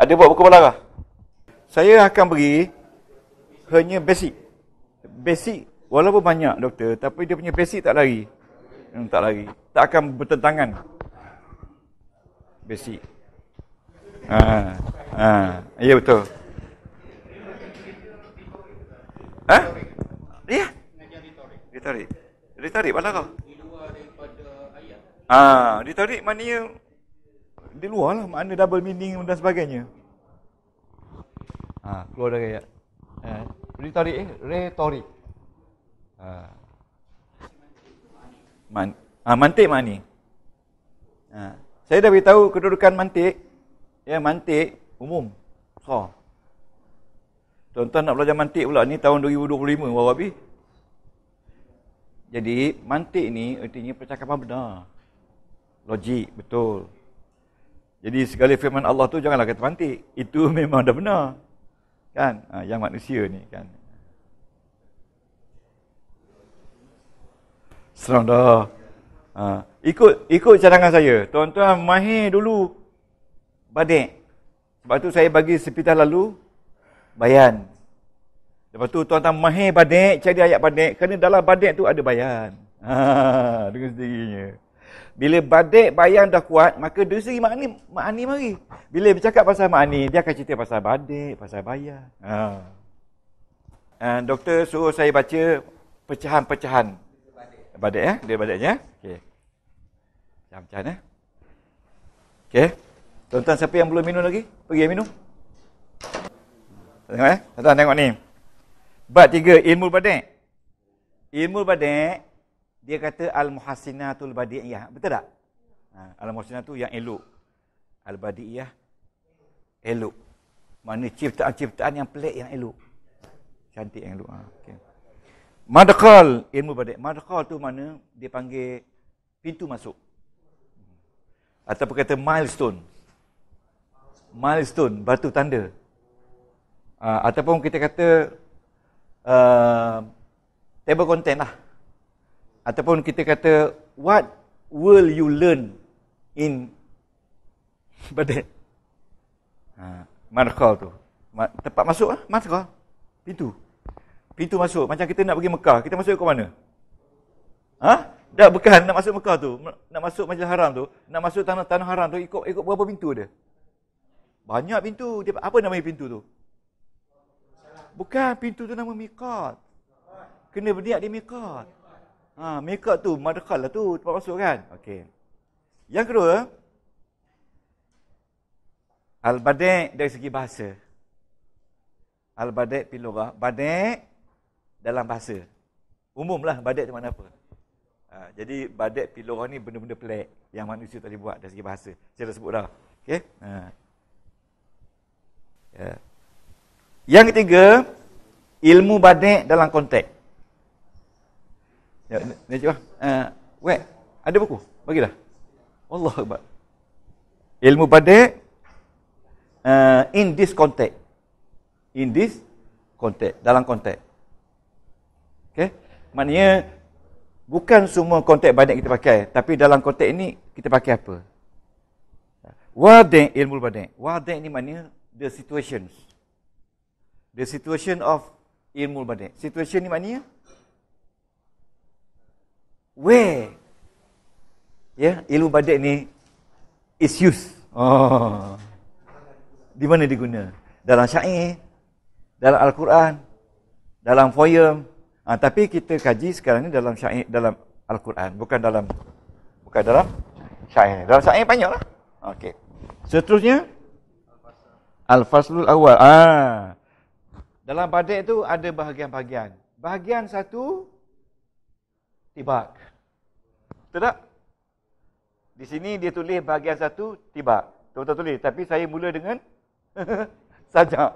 A: Ada buat buku balaghah? Saya akan beri hanya basic. Basic walaupun banyak doktor tapi dia punya basic tak lari. Hmm, tak lari. Tak akan bertentangan. Basic. Ha. Ha. Ya betul. Ha? Ya. Ditarik. Ditarik pada kau? Ah, ha, ditarik maknanya di luar lah. makna double meaning dan sebagainya. Ha, keluar dari ayat. Ha, eh, ditarik eh, retorik. Ha. Man, ha, mantik makni. Ha, saya dah beritahu kedudukan mantik. Ya, mantik umum. Besar. So. Tuan-tuan nak belajar mantik pula ni tahun 2025 wabi. Jadi mantik ni artinya percakapan benar. Logik betul. Jadi segala firman Allah tu janganlah kata mantik. Itu memang dah benar. Kan? Ha, yang manusia ni kan. Seram dah. Ha, ikut ikut cadangan saya. Tuan-tuan mahir dulu. Badik. Sebab tu saya bagi sepintas lalu bayan. Lepas tu tuan-tuan mahir badik, cari ayat badik. Kerana dalam badik tu ada bayan. Ha, dengan sendirinya. Bila badik bayan dah kuat, maka dia sendiri makni, makni mari. Bila bercakap pasal makni, dia akan cerita pasal badik, pasal Bayar. Ha. ha. doktor suruh saya baca pecahan-pecahan. Badik ya, dia badiknya. Okay, Macam-macam ya. Eh? eh? Tuan-tuan siapa yang belum minum lagi? Pergi minum. Tengok eh. Tuan, tengok ni. Bab 3 ilmu badai. Ilmu badai, dia kata al-muhasinatul badi'iyah. Betul tak? Ha, al-muhasinah tu yang elok. Al-badi'iyah, elok. Mana ciptaan-ciptaan yang pelik yang elok. Cantik yang elok. Ha, okay. Madakal, ilmu badai. Madakal tu mana dia panggil pintu masuk. Atau kata milestone. Milestone, batu tanda uh, ataupun kita kata uh, table content lah ataupun kita kata what will you learn in pada uh, ah, markal tu Ma- tempat masuk lah markal pintu pintu masuk macam kita nak pergi Mekah kita masuk ke mana ha huh? Dah bukan nak masuk Mekah tu, nak masuk Majlis Haram tu, nak masuk tanah tanah haram tu ikut ikut berapa pintu dia? Banyak pintu. Dia, apa nama pintu tu? Bukan pintu tu nama Miqat. Kena berniat di Miqat. Ha, Miqat tu madkhal lah tu tempat masuk kan. Okey. Yang kedua Al-Badai dari segi bahasa. Al-Badai fil lughah, dalam bahasa. Umumlah badai tu mana apa? Ha, jadi badai fil ni benda-benda pelik yang manusia tak boleh buat dari segi bahasa. Saya dah sebut dah. Okey. Ha. Ya. Yeah. Yang ketiga, ilmu badik dalam konteks. Ya, ni cuba. Uh, eh, wek, ada buku? Bagilah. Allah Akbar. Ilmu badik uh, eh, in this context. In this context. Dalam konteks. Okay? Maknanya, bukan semua konteks badik kita pakai. Tapi dalam konteks ini, kita pakai apa? Wadik ilmu badik. Wadik ni maknanya the situations. The situation of ilmu badai. Situation ni maknanya? Where? Ya, yeah, ilmu badai ni is used. Oh. Di mana diguna? Dalam syair, dalam Al-Quran, dalam poem. Ha, tapi kita kaji sekarang ni dalam syair, dalam Al-Quran. Bukan dalam, bukan dalam syair. Dalam syair banyak lah. Okay. Seterusnya, Al-Faslul Awal. Ah. Dalam badai itu ada bahagian-bahagian. Bahagian satu, tibak. Betul tak? Di sini dia tulis bahagian satu, tibak. Tuan-tuan tulis. Tapi saya mula dengan sajak.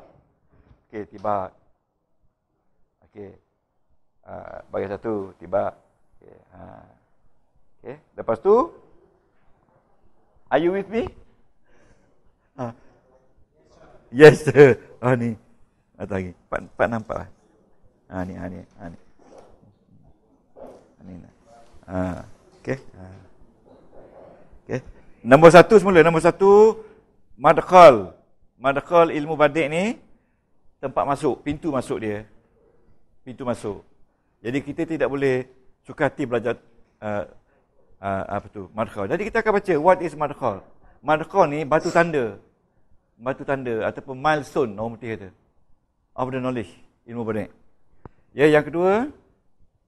A: Okey, tibak. Okey. Uh, bahagian satu, tibak. Okey. Uh. Ha. Okay. Lepas tu, are you with me? Uh. Yes, sir. Ah, uh, ni. Atas lagi. Pak, pak nampak lah. Ha, ni, ha, ni, ha, ni. Ha, ni lah. Ha, okay. Ha. Okay. Nombor satu semula. Nombor satu, madkhal. Madkhal ilmu badik ni, tempat masuk, pintu masuk dia. Pintu masuk. Jadi kita tidak boleh suka hati belajar uh, uh, apa tu madkhal. Jadi kita akan baca what is madkhal. Madkhal ni batu tanda. Batu tanda ataupun milestone orang mesti kata of the knowledge, ilmu badai. Ya, yang kedua,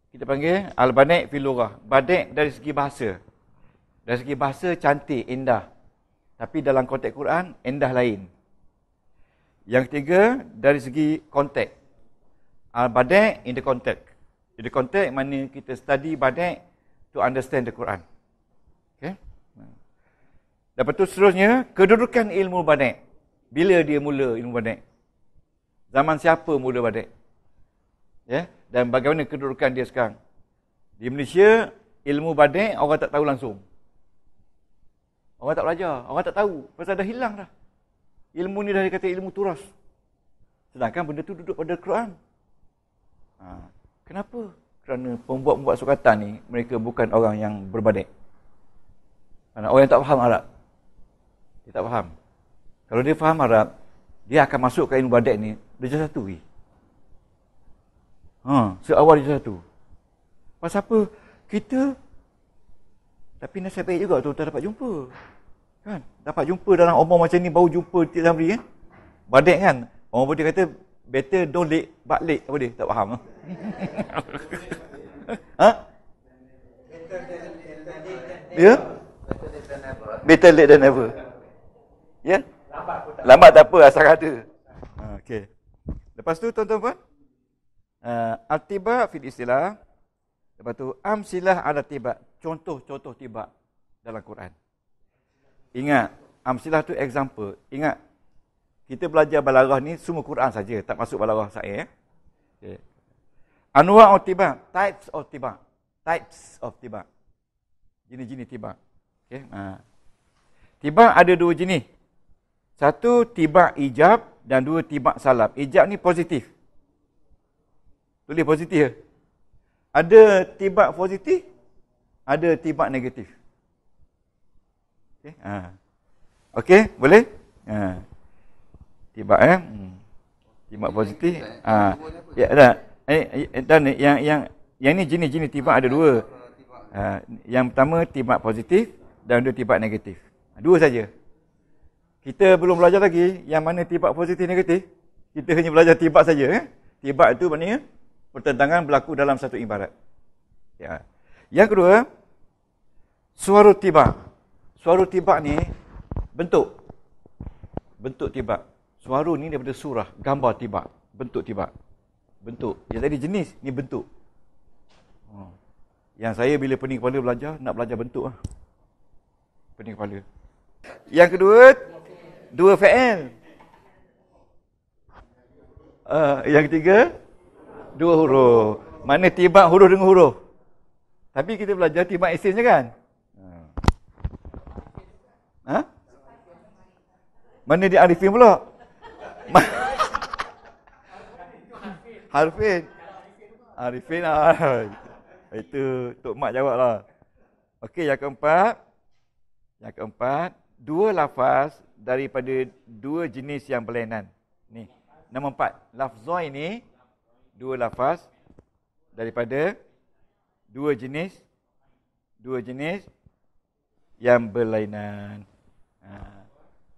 A: kita panggil al-badai fil lughah. Badai dari segi bahasa. Dari segi bahasa cantik, indah. Tapi dalam konteks Quran, indah lain. Yang ketiga, dari segi konteks. Al-badai ah, in the context. In the context, mana kita study badai to understand the Quran. Dapat tu seterusnya, kedudukan ilmu badai. Bila dia mula ilmu badai? Zaman siapa mula balik? Ya, dan bagaimana kedudukan dia sekarang? Di Malaysia, ilmu badai orang tak tahu langsung. Orang tak belajar, orang tak tahu. Pasal dah hilang dah. Ilmu ni dah dikata ilmu turas. Sedangkan benda tu duduk pada Quran. Ha. Kenapa? Kerana pembuat-pembuat sukatan ni, mereka bukan orang yang berbadai. karena orang yang tak faham Arab. Dia tak faham. Kalau dia faham Arab, dia akan masuk ke ilmu badak ni darjah satu lagi. Ha, seawal darjah satu. Pasal apa? Kita tapi nasib baik juga tu tak dapat jumpa. Kan? Dapat jumpa dalam umur macam ni baru jumpa Tia Zamri kan? Badak kan? Orang pun dia kata better don't late but late apa dia? Tak faham. ha? Yeah? Better late than never. Ya? Yeah? Lambat tak apa, asal ada. Ah, okey. Lepas tu tuan-tuan puan, uh, ah, artiba fil istilah. Lepas tu am silah ala tiba. Contoh-contoh tiba dalam Quran. Ingat, am silah tu example. Ingat kita belajar balaghah ni semua Quran saja, tak masuk balaghah saya. Eh? Okey. Anwa tiba, types of tiba. Types of tiba. Jenis-jenis tiba. Okey. Uh. Ah. Tiba ada dua jenis. Satu tibak ijab dan dua tibak salam. Ijab ni positif. Tulis positif ya. Ada tibak positif, ada tibak negatif. Okey, ha. Okey, boleh? Ha. Tibak eh. Hmm. Tibak positif. Ha. Ya, dah. Eh, eh dan yang yang yang ni jenis-jenis tibak ada dua. Ha. yang pertama tibak positif dan dua tibak negatif. Ha, dua saja kita belum belajar lagi yang mana tibak positif negatif. Kita hanya belajar tibak saja. Eh? Tibak itu maknanya pertentangan berlaku dalam satu ibarat. Ya. Yang kedua, suara tibak. Suara tibak ni bentuk. Bentuk tibak. Suara ni daripada surah, gambar tibak. Bentuk tibak. Bentuk. Yang tadi jenis, ni bentuk. Ha. Yang saya bila pening kepala belajar, nak belajar bentuk lah. Pening kepala. Yang kedua, dua fa'il. Uh, ah, yang ketiga, dua huruf. Mana tibak huruf dengan huruf. Tapi kita belajar tibak isim kan? Ah. Ha? Mana dia Arifin pula? Harfin. Arifin lah. Itu Tok Mak jawab lah. Okey, yang keempat. Yang keempat dua lafaz daripada dua jenis yang berlainan. Ni, nombor empat. Lafzoi ini dua lafaz daripada dua jenis dua jenis yang berlainan. Ha,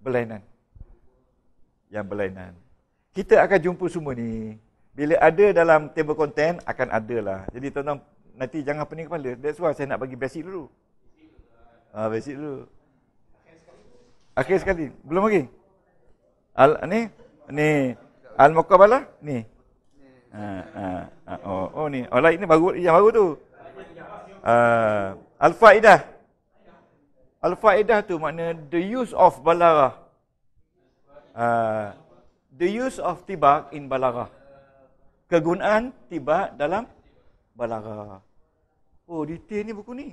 A: berlainan. Yang berlainan. Kita akan jumpa semua ni. Bila ada dalam table content, akan ada lah. Jadi tuan-tuan, nanti jangan pening kepala. That's why saya nak bagi basic dulu. Ah, ha, basic dulu. Akhir sekali. Belum lagi. Al ni ni al muqabalah ni. Ha, ha, ha, oh, oh ni. Oh ini baru yang baru tu. Uh, ah, al faidah. Al faidah tu makna the use of balaghah. Uh, ah, the use of tibak in balaghah. Kegunaan tibak dalam balaghah. Oh, detail ni buku ni.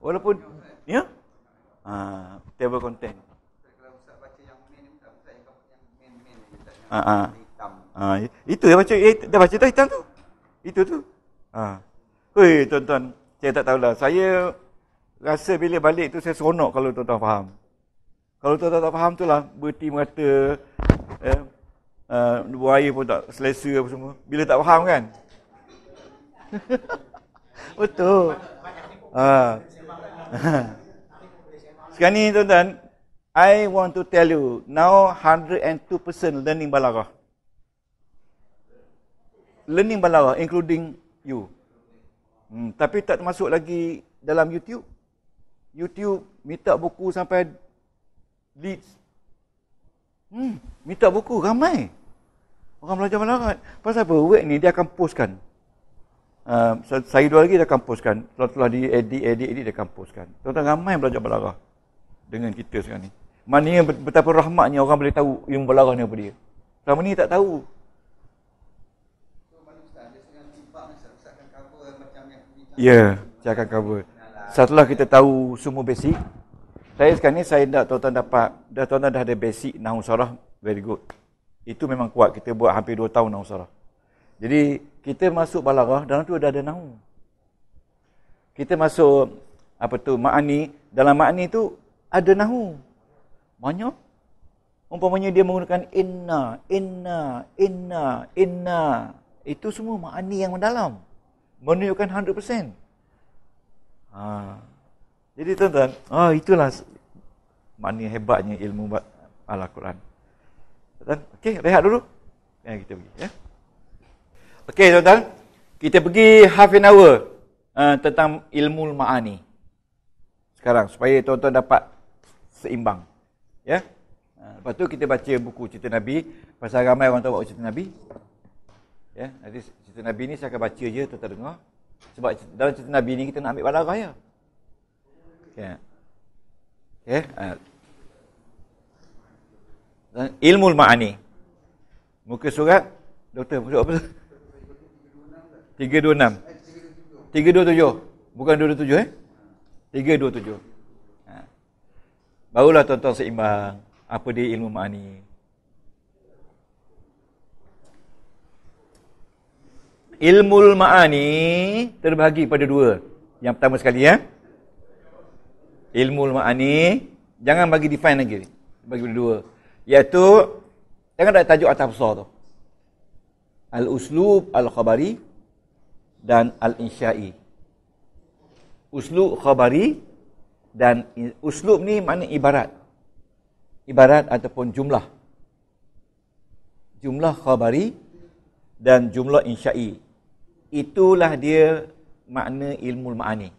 A: Walaupun, ya? Yeah? Uh, table content. Ha ha. Ha itu dia baca eh, dia baca tu hitam tu. Itu tu. Ha. Hei tuan-tuan, saya tak tahulah. Saya rasa bila balik tu saya seronok kalau tuan-tuan faham. Kalau tuan-tuan tak faham tu lah, berhenti merata, eh, uh, eh, buaya pun tak selesa apa semua. Bila tak faham kan? Betul. Ha. Sekarang ni tuan-tuan, I want to tell you now 102% learning balaghah. Learning balaghah including you. Hmm, tapi tak masuk lagi dalam YouTube. YouTube minta buku sampai leads. Hmm, minta buku ramai. Orang belajar balaghah. Pasal apa? Web ni dia akan postkan. Uh, saya dua lagi dia akan postkan. telah di edit, edit, edit dia akan postkan. Tuan-tuan ramai belajar balaghah dengan kita sekarang ni. Mana Maknanya betapa rahmatnya orang boleh tahu yang balaghah ni apa dia. Selama ni tak tahu. Ya, saya akan cover. Setelah kita tahu semua basic, saya sekarang ni saya nak tuan-tuan dapat, dah tuan-tuan dah ada basic nahu sarah, very good. Itu memang kuat, kita buat hampir 2 tahun nahu sarah. Jadi, kita masuk balarah, dalam tu dah ada nahu. Kita masuk, apa tu, ma'ani, dalam ma'ani tu ada nahu. Manya? Umpamanya dia menggunakan inna, inna, inna, inna. Itu semua makna yang mendalam. Menunjukkan 100%. Ha. Jadi tuan-tuan, oh, itulah makna hebatnya ilmu Al-Quran. Tuan-tuan, okey, rehat dulu. Ya, kita pergi. Ya. Okey, tuan-tuan. Kita pergi half an hour uh, tentang ilmu ma'ani. Sekarang, supaya tuan-tuan dapat seimbang. Ya. Ha, lepas tu kita baca buku cerita Nabi Pasal ramai orang tahu buku cerita Nabi Ya, nanti cerita Nabi ni saya akan baca je tuan-tuan dengar Sebab dalam cerita Nabi ni kita nak ambil balarah ya Ya okay. Ha. okay. uh. Ilmu ma'ani Muka surat Doktor, muka surat apa tu? 326 327 Bukan 227 eh? 327 Barulah tuan-tuan seimbang apa dia ilmu makni. Ilmu maani terbahagi pada dua. Yang pertama sekali ya. Ilmu maani jangan bagi define lagi. Bagi pada dua. Iaitu jangan ada tajuk atas besar tu. Al-uslub al-khabari dan al-insya'i. Uslub khabari dan uslub ni makna ibarat ibarat ataupun jumlah jumlah khabari dan jumlah insya'i itulah dia makna ilmu ma'ani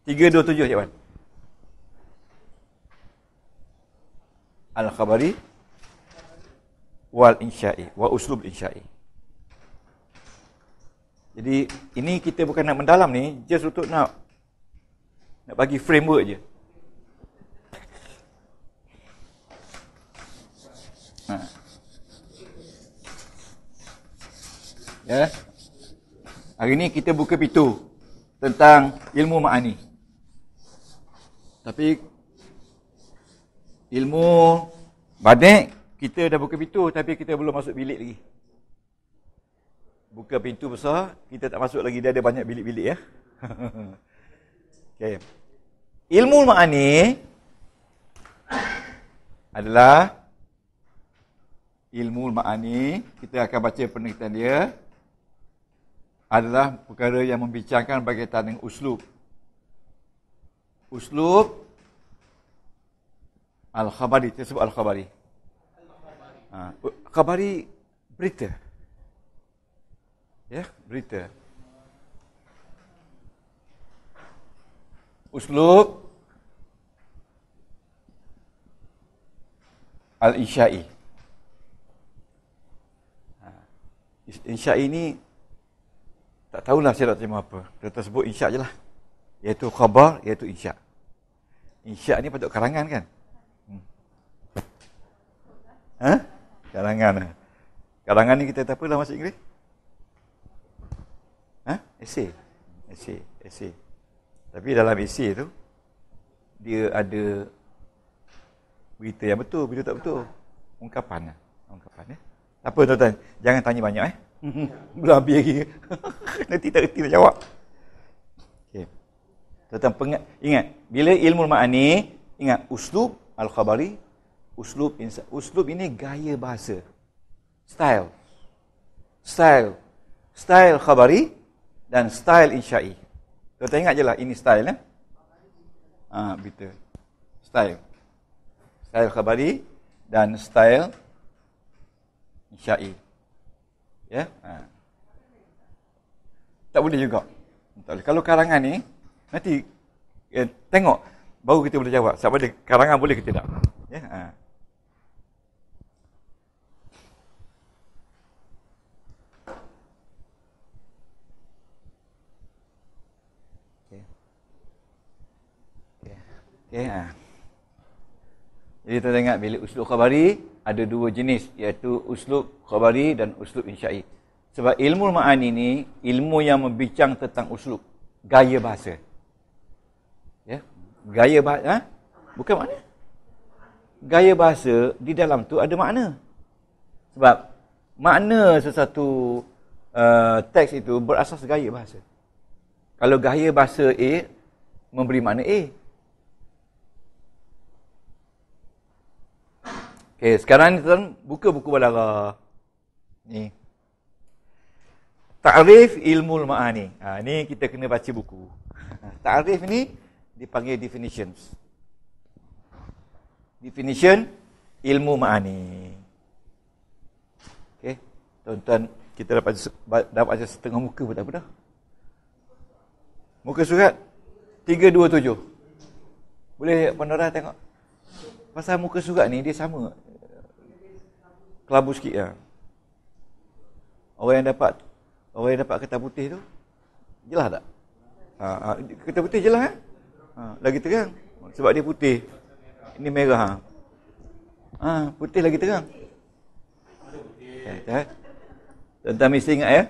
A: Tiga dua tujuh cik Wan. Al-khabari wal insya'i wa uslub insya'i. Jadi ini kita bukan nak mendalam ni, just untuk nak nak bagi framework je. Ha. Ya. Yeah. Hari ni kita buka pintu tentang ilmu ma'ani. Tapi ilmu badai kita dah buka pintu tapi kita belum masuk bilik lagi buka pintu besar, kita tak masuk lagi, dia ada banyak bilik-bilik ya. okay. Ilmu ma'ani adalah ilmu ma'ani, kita akan baca penelitian dia, adalah perkara yang membincangkan berkaitan dengan uslub. Uslub Al-Khabari, kita Al-Khabari. Al-Khabari. Ha. Khabari berita ya berita uslub al-isyai ha. isyai ni tak tahulah saya nak terima apa dia tersebut insya je lah iaitu khabar iaitu insya insya ni patut karangan kan hmm. ha? karangan eh? karangan ni kita tak apa dalam bahasa Inggeris Ha? Essay. Essay. Essay. Tapi dalam essay tu, dia ada berita yang betul, berita tak betul. Ungkapan. Lah. Ungkapan. Eh? Apa tuan-tuan? Jangan tanya banyak. Eh? Belum habis lagi. Nanti tak kerti nak jawab. Okay. Tuan-tuan, ingat. Bila ilmu ma'ani, ingat. Uslub al-khabari. Uslub, uslub ini gaya bahasa. Style. Style. Style khabari. Style dan style insya'i. Kita tengok je lah, ini style. Eh? Ha, ah, bitter. Style. Style khabari dan style insya'i. Ya? Yeah? Ha. Tak boleh juga. Tak boleh. Kalau karangan ni, nanti eh, tengok, baru kita boleh jawab. Sebab ada karangan boleh ke tidak. Ya? Yeah? Ha. Okay. Ha. Jadi kita tengok bila uslub khabari ada dua jenis iaitu uslub khabari dan uslub insya'i. Sebab ilmu ma'ani ni ilmu yang membincang tentang uslub. Gaya bahasa. Ya? Gaya bahasa. Ha? Bukan makna. Gaya bahasa di dalam tu ada makna. Sebab makna sesuatu uh, teks itu berasas gaya bahasa. Kalau gaya bahasa A, memberi makna A. Okay, sekarang ni tuan buka buku balara. Ni. Ta'rif ilmu al-ma'ani. Ha, ni kita kena baca buku. Ta'rif ni dipanggil definitions. Definition ilmu ma'ani. Okay, tuan-tuan kita dapat dapat dah setengah muka pun tak apa dah. Muka surat 327. Boleh pandora tengok. Pasal muka surat ni dia sama kelabu sikit lah. Orang yang dapat orang yang dapat kertas putih tu, jelas tak? Ha, ha, kertas putih jelas kan? Ha, lagi terang. Sebab dia putih. Ini merah. Ha? Ha, putih lagi terang. Eh. Tuan-tuan mesti ingat ya.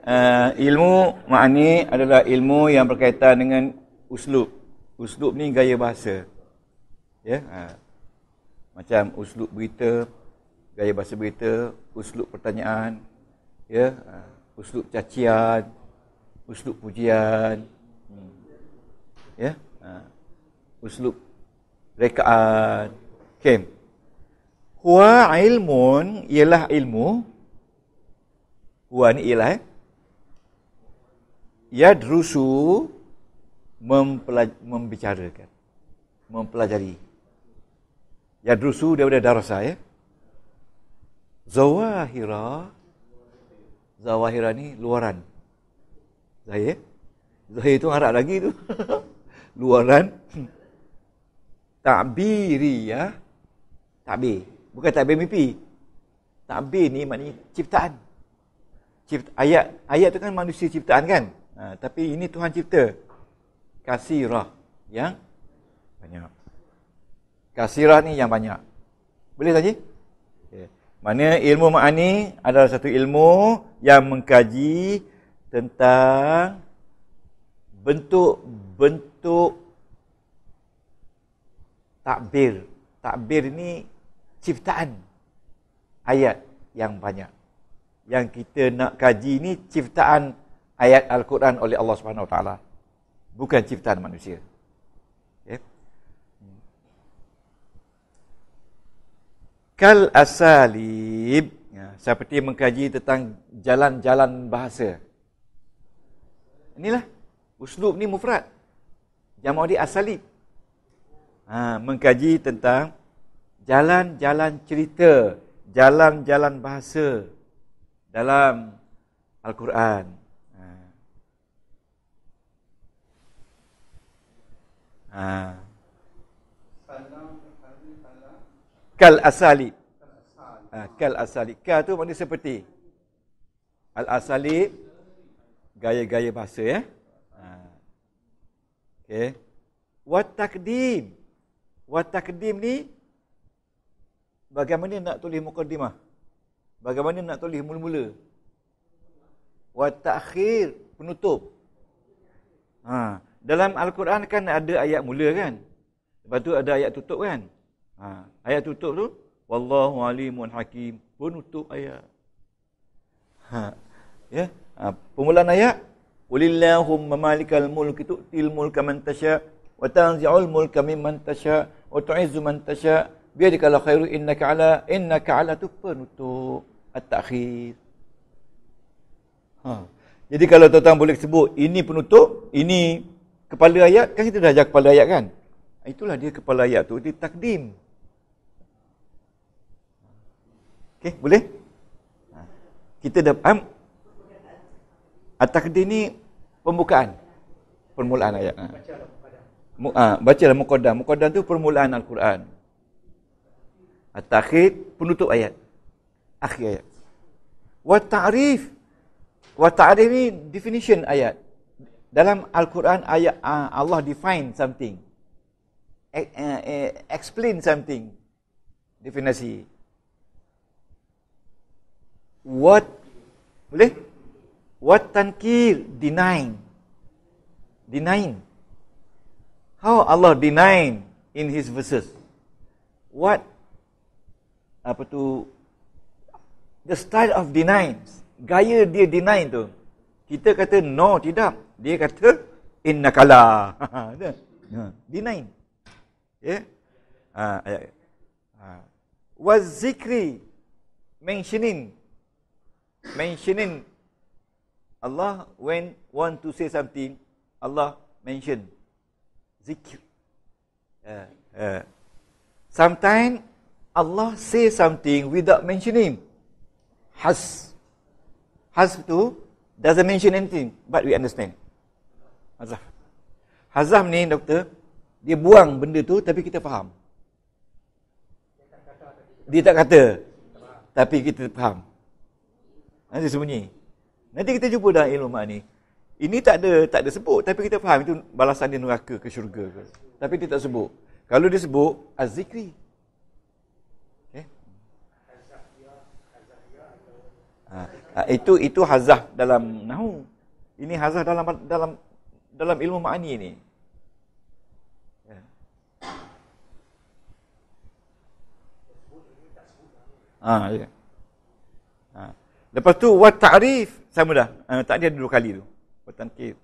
A: Uh, ilmu makni adalah ilmu yang berkaitan dengan uslub. Uslub ni gaya bahasa. Ya. Yeah? Ha. macam uslub berita, gaya bahasa berita, uslub pertanyaan, ya, ha, uslub cacian, uslub pujian, ya, ha, uslub rekaan, kem. Okay. Huwa ilmun ialah ilmu. Huwa ni ialah. Eh? Ya drusu membicarakan, mempelajari. Ya drusu daripada darasa ya. Eh? Zawahira Zawahira ni luaran Zahir Zahir tu harap lagi tu Luaran Ta'biri ya Ta'bir Bukan ta'bir mimpi Ta'bir ni maknanya ciptaan Cipta, ayat ayat tu kan manusia ciptaan kan ha, Tapi ini Tuhan cipta Kasirah yang banyak Kasirah ni yang banyak Boleh tak cik? Maknanya ilmu ma'ani adalah satu ilmu yang mengkaji tentang bentuk-bentuk takbir. Takbir ni ciptaan ayat yang banyak. Yang kita nak kaji ni ciptaan ayat Al-Quran oleh Allah Subhanahu Wa Bukan ciptaan manusia. Okay. Ya. kal asalib ya, seperti mengkaji tentang jalan-jalan bahasa inilah uslub ni mufrad jamak dia asalib ha, mengkaji tentang jalan-jalan cerita jalan-jalan bahasa dalam al-Quran ha. ha. kal asali. Ha, kal asali. Kal tu maknanya seperti. Al asali. Gaya-gaya bahasa ya. Ha. Okay. Wat takdim. Wat takdim ni. Bagaimana nak tulis mukaddimah? Bagaimana nak tulis mula-mula? Wat takhir. Penutup. Ha. Dalam Al-Quran kan ada ayat mula kan? Lepas tu ada ayat tutup kan? Ha, ayat tutup tu wallahu alimun hakim penutup ayat. Ha, ya. Ha, pemulaan ayat Qulillahumma malikal mulk itu til mulk man tasha wa tanzi'ul mulk mimman tasha wa tu'izzu man tasha bi kalau la khairu innaka ala innaka ala tu penutup at-takhir. Ha. Jadi kalau tuan-tuan boleh sebut ini penutup, ini kepala ayat, kan kita dah ajar kepala ayat kan? Itulah dia kepala ayat tu, dia takdim. Okey, boleh? Ha. Kita dah faham? At-Takdir ni pembukaan. Permulaan ayat. Ha. Ha, baca lah Muqaddam. Muqaddam tu permulaan Al-Quran. at penutup ayat. Akhir ayat. Wa ta'rif. Wa ta'rif ni definition ayat. Dalam Al-Quran, ayat ha, Allah define something. E, e, e, explain something. Definasi what boleh what tankil deny? Deny. how Allah deny in his verses what apa tu the style of denying gaya dia deny tu kita kata no tidak dia kata innakala Deny. yeah ha ayat ha, ya, ya. ha wa zikri mentioning mentioning Allah when want to say something Allah mention zikir uh, ya, uh. Ya. sometimes Allah say something without mentioning has has tu doesn't mention anything but we understand Hazah, hazah ni doktor dia buang benda tu tapi kita faham dia tak kata tapi kita faham Nanti sembunyi. Nanti kita jumpa dalam ilmu mak ni. Ini tak ada tak ada sebut tapi kita faham itu balasan dia neraka ke syurga ke. Tapi dia tak sebut. Kalau dia sebut azzikri. Okey. Ha, itu itu hazah dalam nahu. Ini hazah dalam dalam dalam ilmu makani ni. Ah, ya. Ha, yeah. Lepas tu wa ta'rif sama dah. Uh, tak dia dua kali tu. Wa tankid.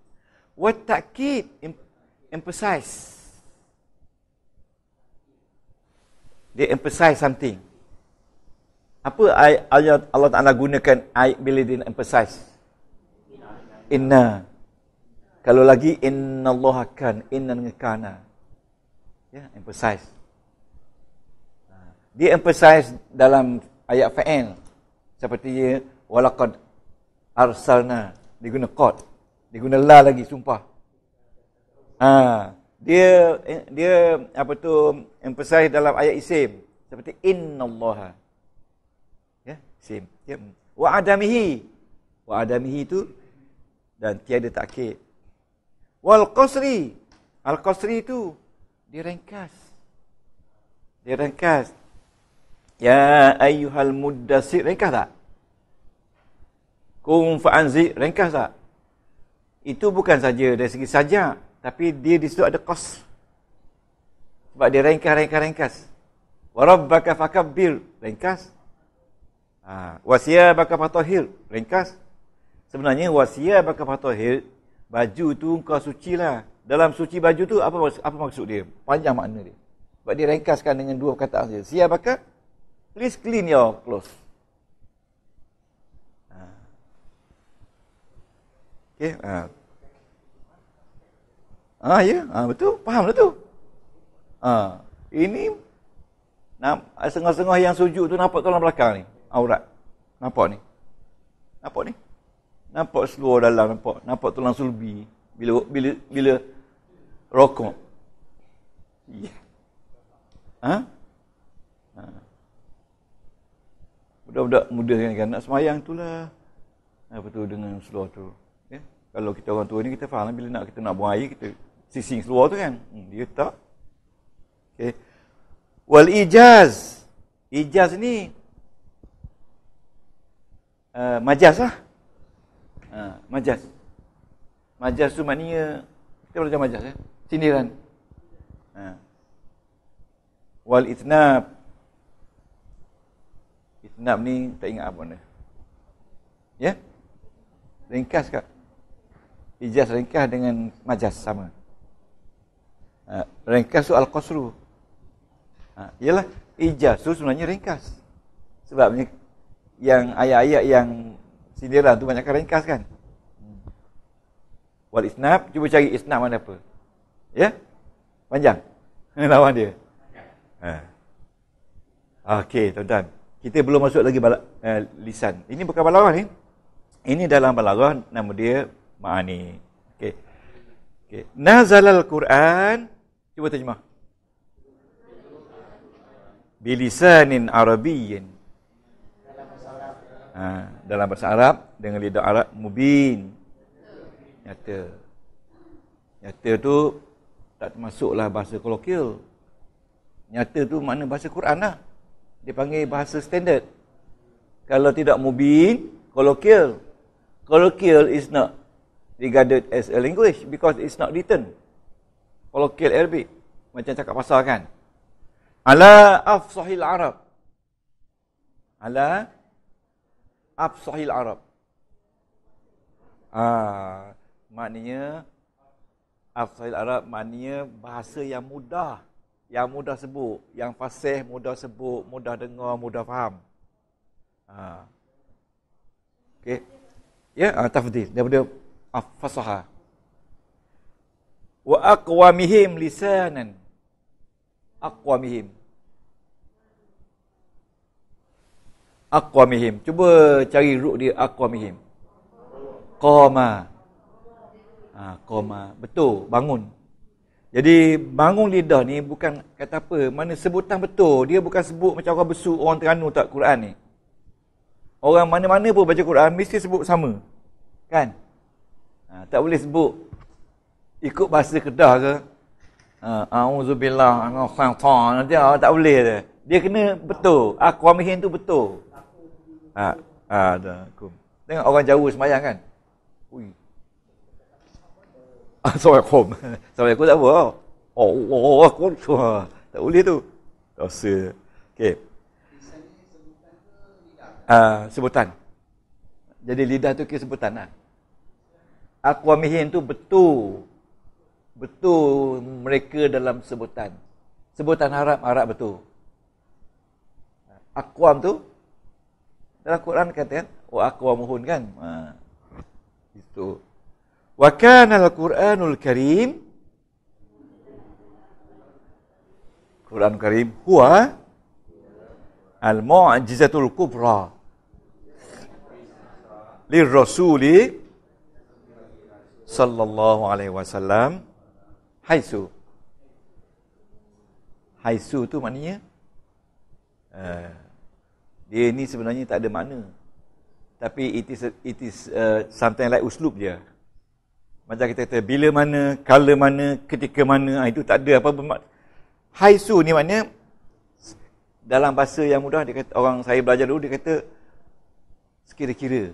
A: Wa ta'kid emphasize. Dia emphasize something. Apa ayat ayat Allah Ta'ala gunakan ayat bila dia emphasize? Inna. Kalau lagi kan- inna Allah akan, inna ngekana. Ya, yeah, emphasize. Ah, dia emphasize dalam ayat fa'il. Seperti walaqad arsalna dia guna qad dia guna la lagi sumpah ha dia eh, dia apa tu emphasize dalam ayat isim seperti innallaha ya isim ya wa adamihi wa adamihi tu dan tiada takkid wal qasri al qasri tu direngkas direngkas ya ayyuhal muddasir ringkas tak Kum fa'anzi Ringkas tak? Itu bukan saja dari segi saja, Tapi dia di situ ada kos Sebab dia ringkas, ringkas, ringkas Warabbaka fakabbir Ringkas ha. Wasiyah baka fatahir Ringkas Sebenarnya wasia baka fatahir Baju tu kau suci lah Dalam suci baju tu apa maksud, apa maksud dia? Panjang makna dia Sebab dia ringkaskan dengan dua kata saja Siyah baka Please clean your clothes Okey. Ha. Ha ya, ha, betul. Fahamlah tu. Ha. Ini nam sengah-sengah yang sujud tu nampak tu dalam belakang ni. Aurat. Nampak ni. Nampak ni. Nampak seluar dalam nampak. Nampak tulang sulbi bila bila bila rokok. Ya. Yeah. Ha? Ha. Budak-budak muda kan nak semayang itulah. Apa tu dengan seluar tu? kalau kita orang tua ni kita faham lah bila nak kita nak buang air kita sising seluar tu kan hmm, dia tak okey wal ijaz ijaz ni uh, majaz lah uh, majaz majaz tu maknanya kita belajar majaz ya sindiran uh. wal itnab itnab ni tak ingat apa benda ya yeah? ringkas kak Ijaz ringkas dengan majaz sama. Ha, ringkas tu al-qasru. Ha, yalah, ijaz tu sebenarnya ringkas. Sebabnya yang ayat-ayat yang sindiran tu banyak kan ringkas kan. Wal isnab, cuba cari isnab mana apa. Ya? Panjang. Lawan dia. Ha. Okey, tuan-tuan. Kita belum masuk lagi bala- uh, lisan. Ini bukan balarah ni. Ini dalam balarah nama dia Ma'ani. Okey. Okey. Nazalal Quran. Cuba terjemah. Bilisanin Arabiyin. Ha, dalam bahasa Arab dengan lidah Arab mubin. Nyata. Nyata tu tak termasuklah bahasa kolokial. Nyata tu makna bahasa Quran lah. Dia panggil bahasa standard. Kalau tidak mubin, kolokial. Kolokial is not regarded as a language because it's not written. Colloquial Arabic. Macam cakap pasal kan. Ala Sahil Arab. Ala Sahil Arab. Ah, maknanya afsahil Arab maknanya bahasa yang mudah. Yang mudah sebut. Yang fasih mudah sebut. Mudah dengar, mudah faham. Ah. Okay. Ya, yeah, uh, tafdil. Daripada afasaha wa aqwamihim lisanan aqwamihim aqwamihim cuba cari root dia aqwamihim qama ha, qama betul bangun jadi bangun lidah ni bukan kata apa mana sebutan betul dia bukan sebut macam orang besu. orang teranu tak Quran ni orang mana-mana pun baca Quran mesti sebut sama kan Ha, tak boleh sebut. Ikut bahasa kedah ke? Ha, A'udzubillah, Anasantan. Dia ah, ha, tak boleh dia. Dia kena betul. Aku amihin tu betul. Ha, ha, ada. Tengok orang jauh semayang kan? Ui. Assalamualaikum. Assalamualaikum tak apa. Oh, oh, oh, aku, aku. Ha, tak boleh tu. Rasa. Okay. Uh, ha, sebutan. Jadi lidah tu kira sebutan lah. Aquamihin tu betul. Betul mereka dalam sebutan. Sebutan Arab, Arab betul. Aquam tu, dalam Quran kata kan, oh, wa aquamuhun kan. Ha. Itu. Wa kanal Quranul Karim, Quran Karim, Hua, al-mu'jizatul kubra li rasuli sallallahu alaihi wasallam haisu haisu tu maknanya uh, dia ni sebenarnya tak ada makna tapi it is it is uh, something like uslub je macam kita kata bila mana kala mana ketika mana ah, itu tak ada apa bermak haisu ni maknanya dalam bahasa yang mudah dia kata orang saya belajar dulu dia kata sekira-kira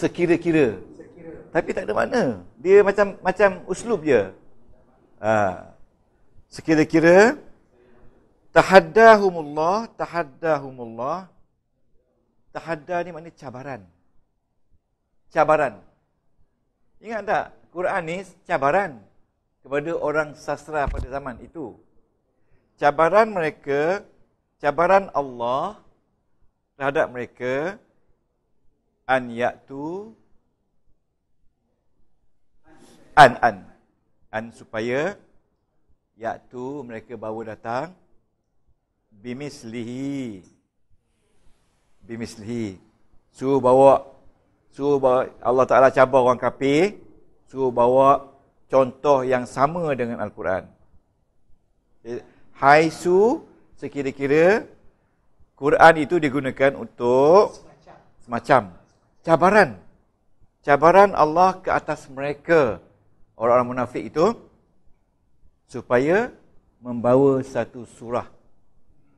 A: sekira-kira tapi tak ada makna. Dia macam macam uslub je. Ha. Sekira-kira tahaddahumullah, tahaddahumullah. Tahadda ni maknanya cabaran. Cabaran. Ingat tak? Quran ni cabaran kepada orang sastra pada zaman itu. Cabaran mereka, cabaran Allah terhadap mereka an yaktu an-an. An supaya, yaitu mereka bawa datang, bimislihi. Bimislihi. Su bawa, su bawa, Allah Ta'ala cabar orang kafir, Su bawa contoh yang sama dengan Al-Quran. Eh, hai su, sekira-kira, Quran itu digunakan untuk semacam. semacam cabaran. Cabaran Allah ke atas mereka orang-orang munafik itu supaya membawa satu surah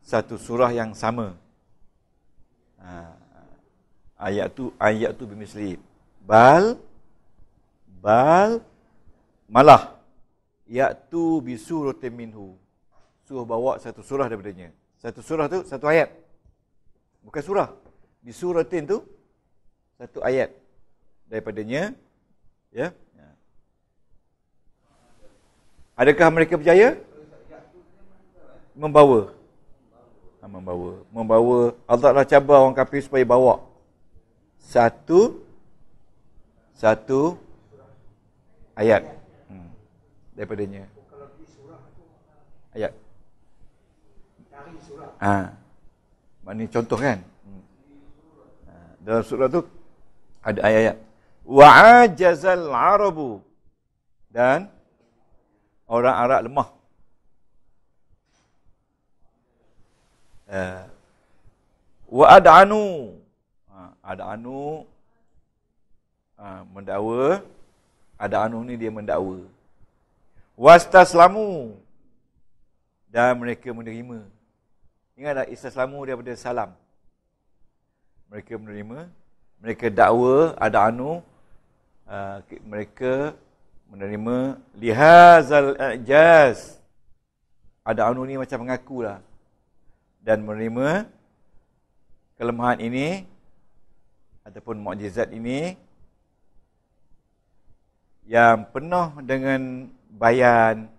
A: satu surah yang sama ha, ayat tu ayat tu bimisli bal bal malah tu bisuratin minhu suruh bawa satu surah daripadanya satu surah tu satu ayat bukan surah bisuratin tu satu ayat daripadanya ya yeah. Adakah mereka berjaya? Membawa. Ha, membawa. Membawa. Allah lah cabar orang kafir supaya bawa. Satu. Satu. Ayat. Hmm. Daripadanya. Ayat. Ha. Maknanya contoh kan? Hmm. Ha, dalam surah tu ada ayat-ayat. Wa'ajazal arabu. Dan orang Arab lemah. Eh. Wa Anu ha, Ad'anu ha, ada Anu ni dia Was taslamu, Dan mereka menerima. Ingatlah istaslamu daripada salam. Mereka menerima. Mereka dakwa. ada Anu, ha, mereka menerima lihazal ijaz ada anu ni macam mengakulah dan menerima kelemahan ini ataupun mukjizat ini yang penuh dengan bayan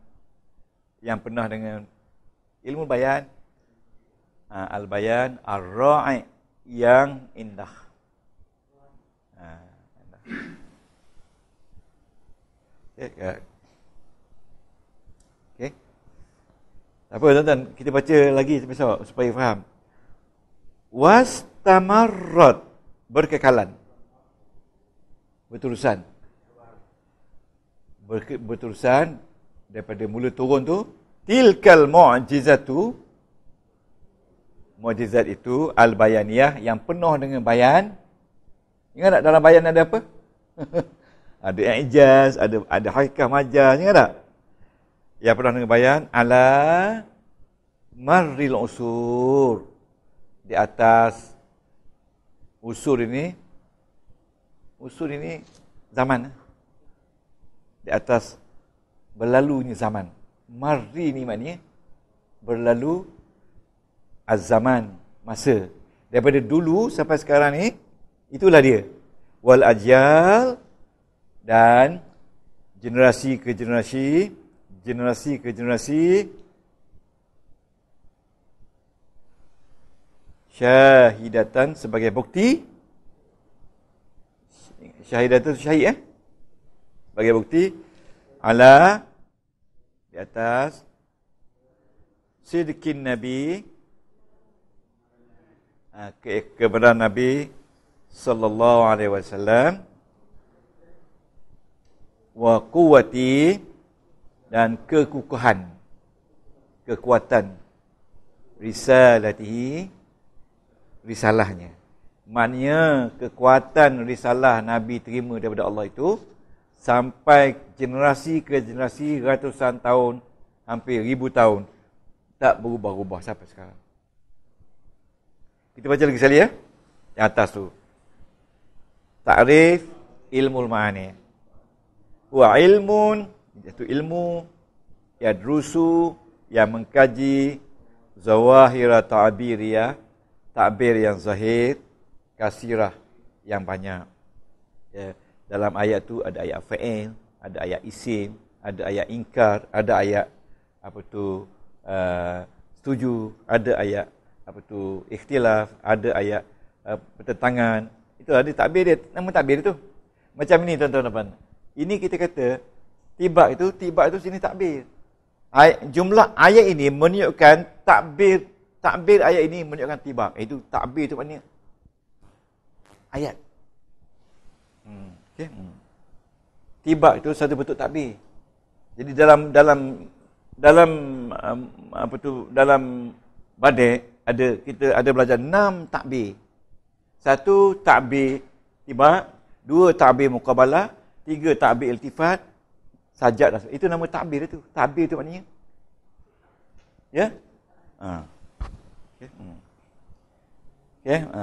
A: yang penuh dengan ilmu bayan ha, al bayan ar ra'i yang indah. Ha, Eh, ya. Okey. Tak apa tuan-tuan, kita baca lagi besok supaya faham. Was Wastamarrat berkekalan. Berterusan. Berterusan daripada mula turun tu tilkal mu'jizatu mu'jizat itu al-bayaniyah yang penuh dengan bayan ingat tak dalam bayan ada apa ada ijaz, ada ada hakikat majaz, ingat tak? Yang pernah dengar bayan ala marril usur di atas usur ini usur ini zaman di atas berlalunya zaman marri ni maknanya berlalu azaman masa daripada dulu sampai sekarang ni itulah dia wal ajal dan generasi ke generasi, generasi ke generasi, syahidatan sebagai bukti, syahidatan itu syahid eh, sebagai bukti, ala di atas, sidkin Nabi, ah, ke kebenaran Nabi sallallahu alaihi wasallam wa quwwati dan kekukuhan kekuatan risalatihi risalahnya maknanya kekuatan risalah nabi terima daripada Allah itu sampai generasi ke generasi ratusan tahun hampir ribu tahun tak berubah-ubah sampai sekarang kita baca lagi sekali ya yang atas tu takrif ilmu ma'ani wa ilmun iaitu ilmu ya drusu yang mengkaji zawahira ya ta'bir yang zahir kasirah yang banyak ya, dalam ayat tu ada ayat fa'il ada ayat isim ada ayat inkar ada ayat apa tu uh, setuju ada ayat apa tu ikhtilaf ada ayat uh, eh, pertentangan itu ada takbir dia nama takbir tu macam ni tuan-tuan dan ini kita kata tiba itu tiba itu sini takbir. Ay, jumlah ayat ini menunjukkan takbir takbir ayat ini menunjukkan tiba. Eh, itu takbir itu maknanya ayat. Hmm, okay. hmm. Tiba itu satu bentuk takbir. Jadi dalam dalam dalam um, apa tu dalam badai ada kita ada belajar enam takbir. Satu takbir tiba, dua takbir muqabalah, tiga takbir iltifat sajad dan lah. itu nama takbir itu takbir itu maknanya ya ha okey ya? hmm. okey ya? ha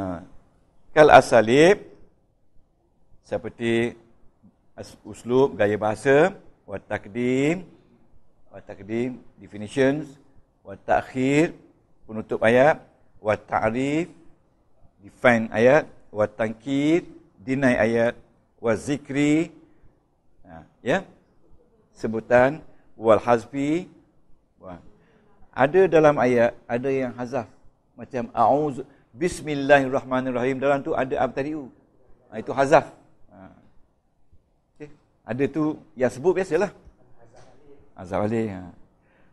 A: kal asalib seperti uslub gaya bahasa wa takdim wa takdim definitions wa ta'khir penutup ayat wa ta'rif define ayat wa tankid deny ayat wa zikri ya sebutan wal hazfi ada dalam ayat ada yang hazaf macam a'uzu bismillahirrahmanirrahim dalam tu ada abtariu ha, itu hazaf ha. okay. ada tu yang sebut biasalah hazaf ali ha.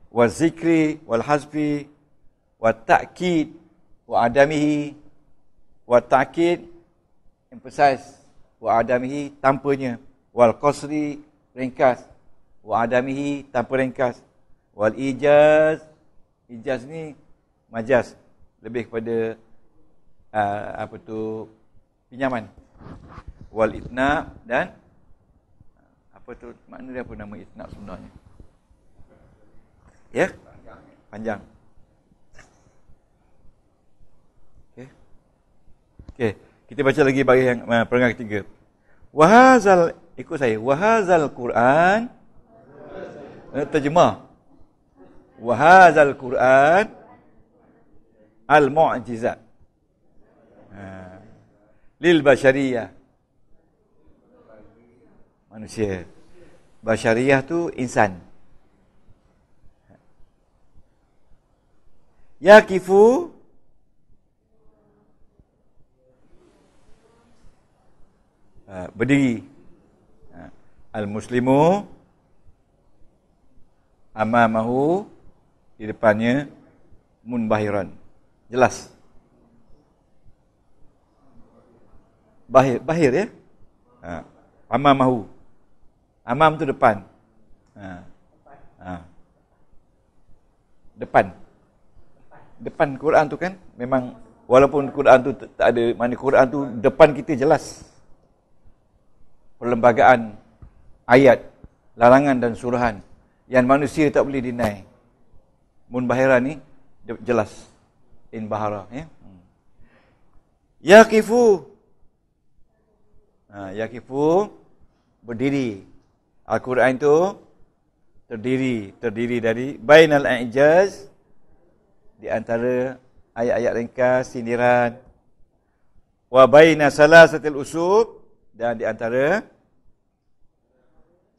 A: wa zikri wal hazfi wa ta'kid wa adamihi wa ta'kid emphasize wa adamihi tanpanya wal qasri ringkas wa adamihi tanpa ringkas wal ijaz ijaz ni majaz lebih kepada uh, apa tu pinjaman wal itna dan uh, apa tu makna dia apa nama itna sebenarnya ya yeah? panjang okey okey kita baca lagi bagi yang uh, perenggan ketiga wa hazal ikut saya wahazal quran eh, terjemah wahazal quran al mu'jizat ha. lil bashariyah manusia bashariyah tu insan ya yakifu ha, berdiri Al-Muslimu Amamahu Di depannya Munbahiran Jelas Bahir, bahir ya ha. Amamahu Amam tu depan ha. Ha. Depan Depan Quran tu kan Memang Walaupun Quran tu tak ada mana Quran tu depan kita jelas Perlembagaan ayat larangan dan suruhan yang manusia tak boleh deny. Mun bahira ni jelas in bahara ya. Yeah? Hmm. Yaqifu. Ha, yaqifu berdiri. Al-Quran tu terdiri terdiri dari bainal ajaz di antara ayat-ayat ringkas sindiran wa baina salasatil usub dan di antara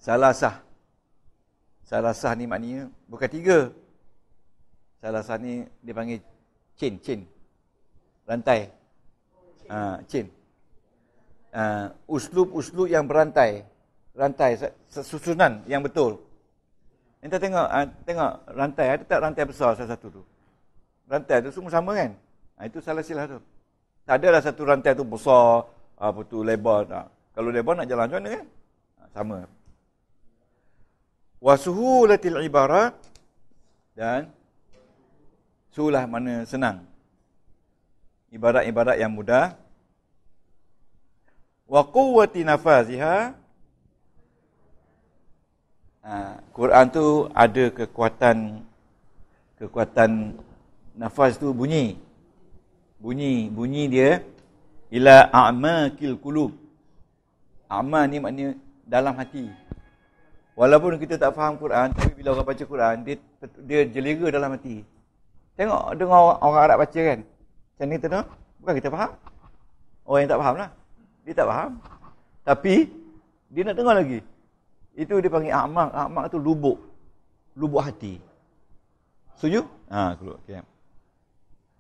A: Salah sah. Salah sah ni maknanya bukan tiga. Salah sah ni dia panggil chain, chain. Rantai. Ha, chain. Ha, uslub-uslub yang berantai. Rantai, susunan yang betul. Entah tengok, ha, tengok rantai. Ada tak rantai besar salah satu tu? Rantai tu semua sama kan? Ha, itu salah silah tu. Tak ada lah satu rantai tu besar, apa tu lebar tak. Kalau lebar nak jalan macam mana kan? Ha, sama wasuhulatil ibarah dan sulah mana senang ibarat-ibarat yang mudah wa quwwati nafaziha ha, Quran tu ada kekuatan kekuatan nafas tu bunyi bunyi bunyi dia ila a'maqil qulub a'ma ni maknanya dalam hati Walaupun kita tak faham Quran, tapi bila orang baca Quran, dia dia jelega dalam hati. Tengok dengar orang Arab baca kan. Macam ni tengok, bukan kita faham. Orang yang tak faham lah. Dia tak faham. Tapi, dia nak tengok lagi. Itu dia panggil akmak. Akmak tu lubuk. Lubuk hati. Setuju? Ha, keluar. Okay.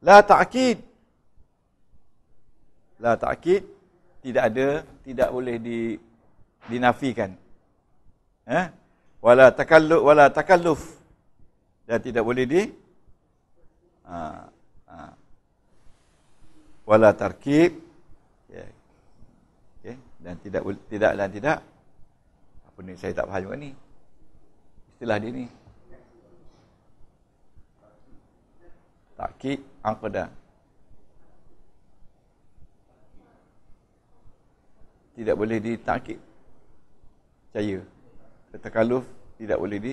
A: La ta'kid. La ta'kid. Tidak ada, tidak boleh di, dinafikan eh wala takallu wala takalluf dan tidak boleh di ha, ha. wala tarkib yeah. okay. dan tidak tidak dan lah, tidak apa ni saya tak faham juga ni istilah dia ni takkid angkada tidak boleh ditakkid percaya Tertakaluf tidak boleh di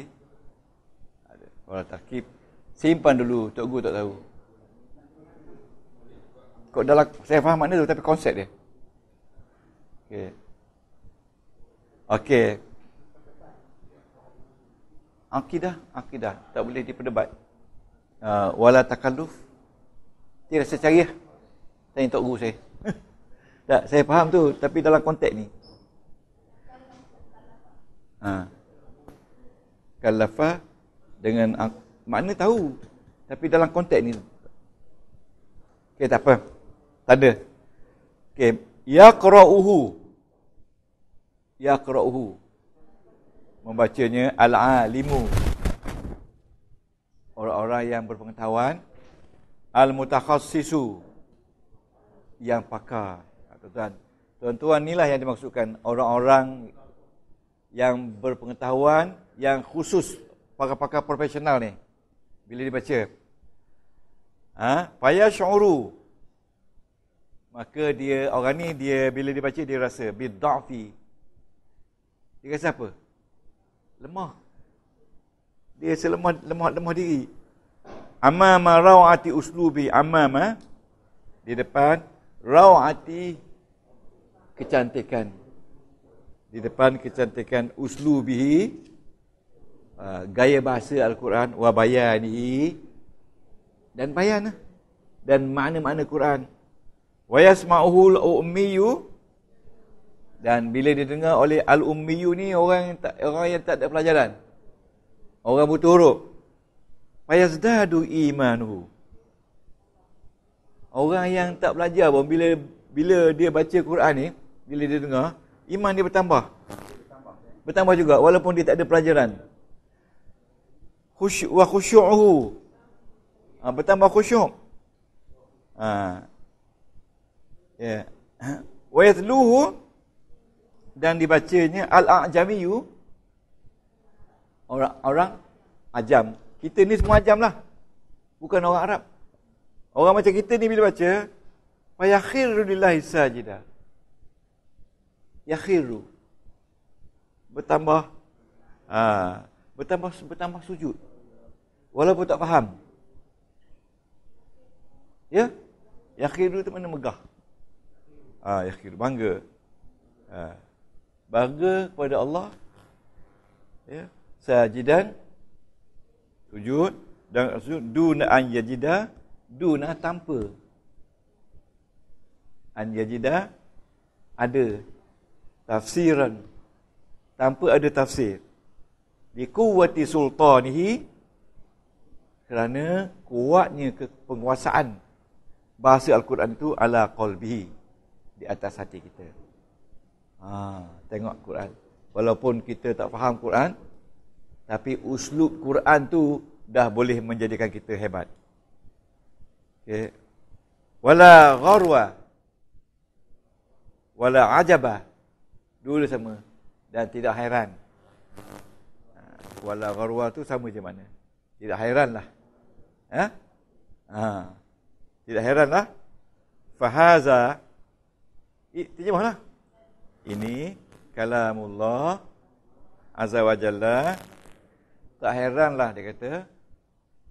A: ada orang takib simpan dulu tok guru tak tahu. Kok dalam saya faham makna tu tapi konsep dia. Okey. Okey. Akidah, akidah tak boleh diperdebat. Uh, wala takalluf. Dia rasa cari Tanya tok guru saya. tak, saya faham tu tapi dalam konteks ni. Ha. Kalafah dengan makna tahu. Tapi dalam konteks ni. Okey, tak apa. Tak ada. Okey. Yaqra'uhu. Yaqra'uhu. Membacanya al-alimu. Orang-orang yang berpengetahuan. Al-mutakhasisu. Yang pakar. Ha, tuan-tuan. Tuan-tuan inilah yang dimaksudkan. Orang-orang yang berpengetahuan yang khusus pakar-pakar profesional ni bila dibaca ha faya syuru maka dia orang ni dia bila dibaca dia rasa bidafi dia rasa apa lemah dia selemah lemah lemah, lemah amma amama rawati uslubi amama di depan rawati kecantikan di depan kecantikan uslu uslubihi uh, gaya bahasa al-Quran wa bayanihi dan bayan eh? dan makna-makna Quran wa al ummiyu dan bila didengar oleh al-ummiyu ni orang yang tak orang yang tak ada pelajaran orang buta huruf fayazdadu imanuhu orang yang tak belajar pun bila bila dia baca Quran ni bila dia dengar iman dia bertambah. Bertambah juga walaupun dia tak ada pelajaran. Khusyuk wa khusyu'uhu. Ha, bertambah khusyuk. Ha. Ya. Wa yatluhu dan dibacanya al-ajamiyu orang orang ajam. Kita ni semua ajam lah. Bukan orang Arab. Orang macam kita ni bila baca, Fayakhirulillahi sajidah yakhiru bertambah ha, bertambah bertambah sujud walaupun tak faham ya yakhiru tu mana megah ha, yakhiru bangga ha, bangga kepada Allah ya sajidan sujud dan sujud duna an yajida duna tanpa an yajida ada tafsiran tanpa ada tafsir bi kuwati sultanihi kerana kuatnya kepenguasaan bahasa al-Quran itu ala qalbi di atas hati kita ha tengok Quran walaupun kita tak faham Quran tapi uslub Quran tu dah boleh menjadikan kita hebat okey wala gharwa wala ajabah Dua sama. Dan tidak hairan. Ha, Wala gharwa tu sama je mana. Tidak hairan lah. Ha? ha. Tidak hairan lah. Fahaza. Terjemah lah. Ini kalamullah azza wa jalla. Tak hairan lah dia kata.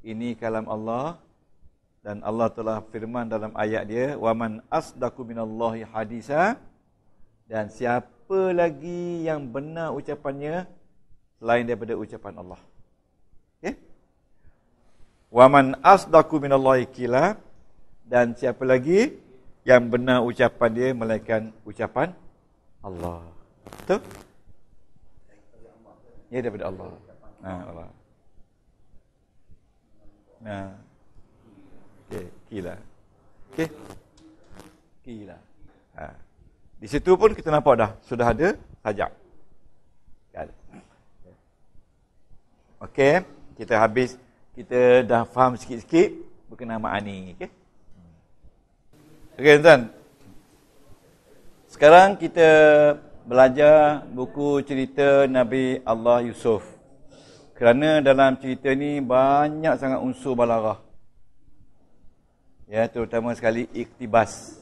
A: Ini kalam Allah. Dan Allah telah firman dalam ayat dia. Waman asdaku minallahi hadisa. Dan siapa apa lagi yang benar ucapannya selain daripada ucapan Allah. Okey. Ya? Wa man asdaqu minallahi kila dan siapa lagi yang benar ucapan dia melainkan ucapan Allah. Betul? Ya daripada Allah. Ha, Allah. Nah. Ha. Okey, Kila. Okey. Qila. Ha. Di situ pun kita nampak dah sudah ada hajab. Kan? Okey, kita habis kita dah faham sikit-sikit berkenaan makna ni, okey. Okey, tuan. Sekarang kita belajar buku cerita Nabi Allah Yusuf. Kerana dalam cerita ni banyak sangat unsur balaghah. Ya, terutama sekali iktibas.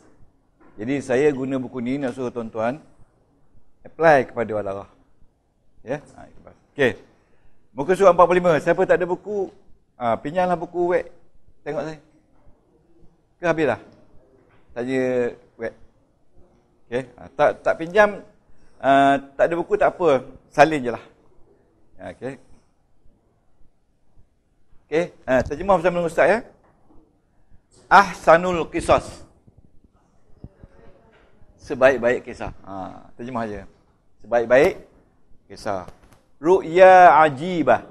A: Jadi saya guna buku ni nak suruh tuan-tuan apply kepada walarah. Ya. Ha itu pas. Okey. Muka surat 45. Siapa tak ada buku, ah ha, pinjamlah buku web. Tengok saya. Ke habis dah. Tanya web. Okey. Ha, tak tak pinjam uh, tak ada buku tak apa. Salin je lah. Ha, okey. Okey. Ha, terjemah bersama dengan ustaz ya. Ahsanul Qisas. Qisas sebaik-baik kisah. Ha, terjemah aja. Sebaik-baik kisah. Ru'ya ajibah.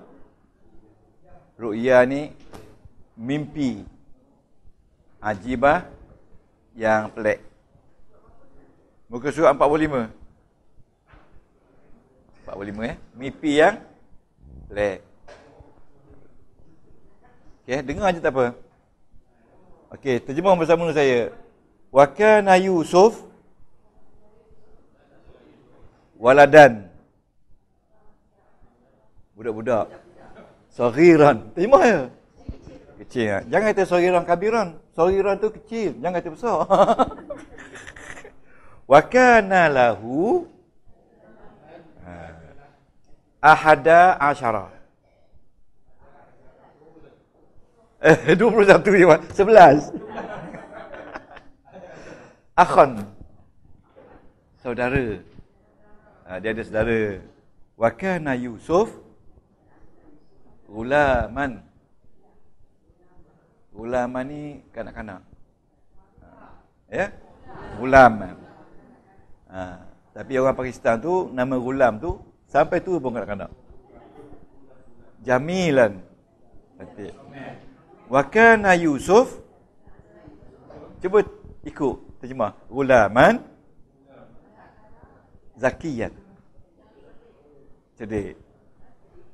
A: Ru'ya ni mimpi. Ajibah yang pelik. Muka surat 45. 45 ya. Eh? Mimpi yang pelik. Okey, dengar aje tak apa. Okey, terjemah bersama saya. Wa kana Yusuf waladan budak-budak sagiran terima ya kecil ya? jangan kata sagiran kabiran sagiran tu kecil jangan kata besar wa kana lahu ha, ahada asyara eh 21 ya 11 akhon saudara Ah, dia ada saudara. Wa kana Yusuf ulaman. Ulaman ni kanak-kanak. Ah, ya? Ulam. Ha. Ah, tapi orang Pakistan tu nama ulam tu sampai tu pun kanak-kanak. Jamilan. Cantik. Wa kana Yusuf Cuba ikut terjemah. Ulaman. Ulaman. Zakian, cerdik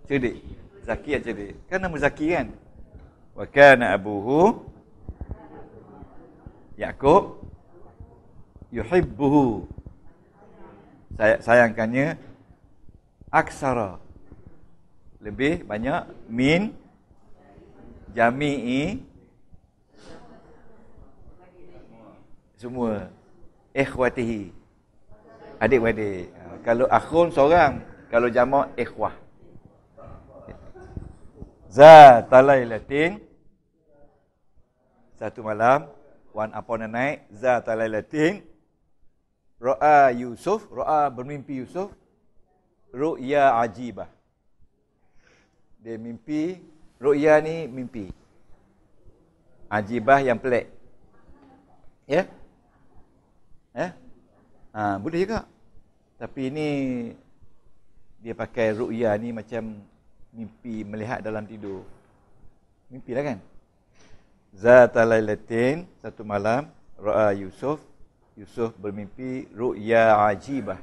A: cerdik zakian cerdik kan nama zaki kan wa kana abuhu yaqub yuhibbuhu Say sayangkannya aksara lebih banyak min jami'i semua ikhwatihi Adik-beradik. Kalau akhun seorang, kalau jamak ikhwah. Za talai latin. Satu malam, one upon a night, za talai latin. Ru'a Yusuf, ru'a bermimpi Yusuf. Ru'ya ajibah. Dia mimpi, ru'ya ni mimpi. Ajibah yang pelik. Ya? Yeah? Ya? Yeah? Ha, boleh juga. Tapi ini dia pakai ru'ya ni macam mimpi melihat dalam tidur. Mimpi lah kan? Zata satu malam ra'a Yusuf. Yusuf bermimpi ru'ya ajibah.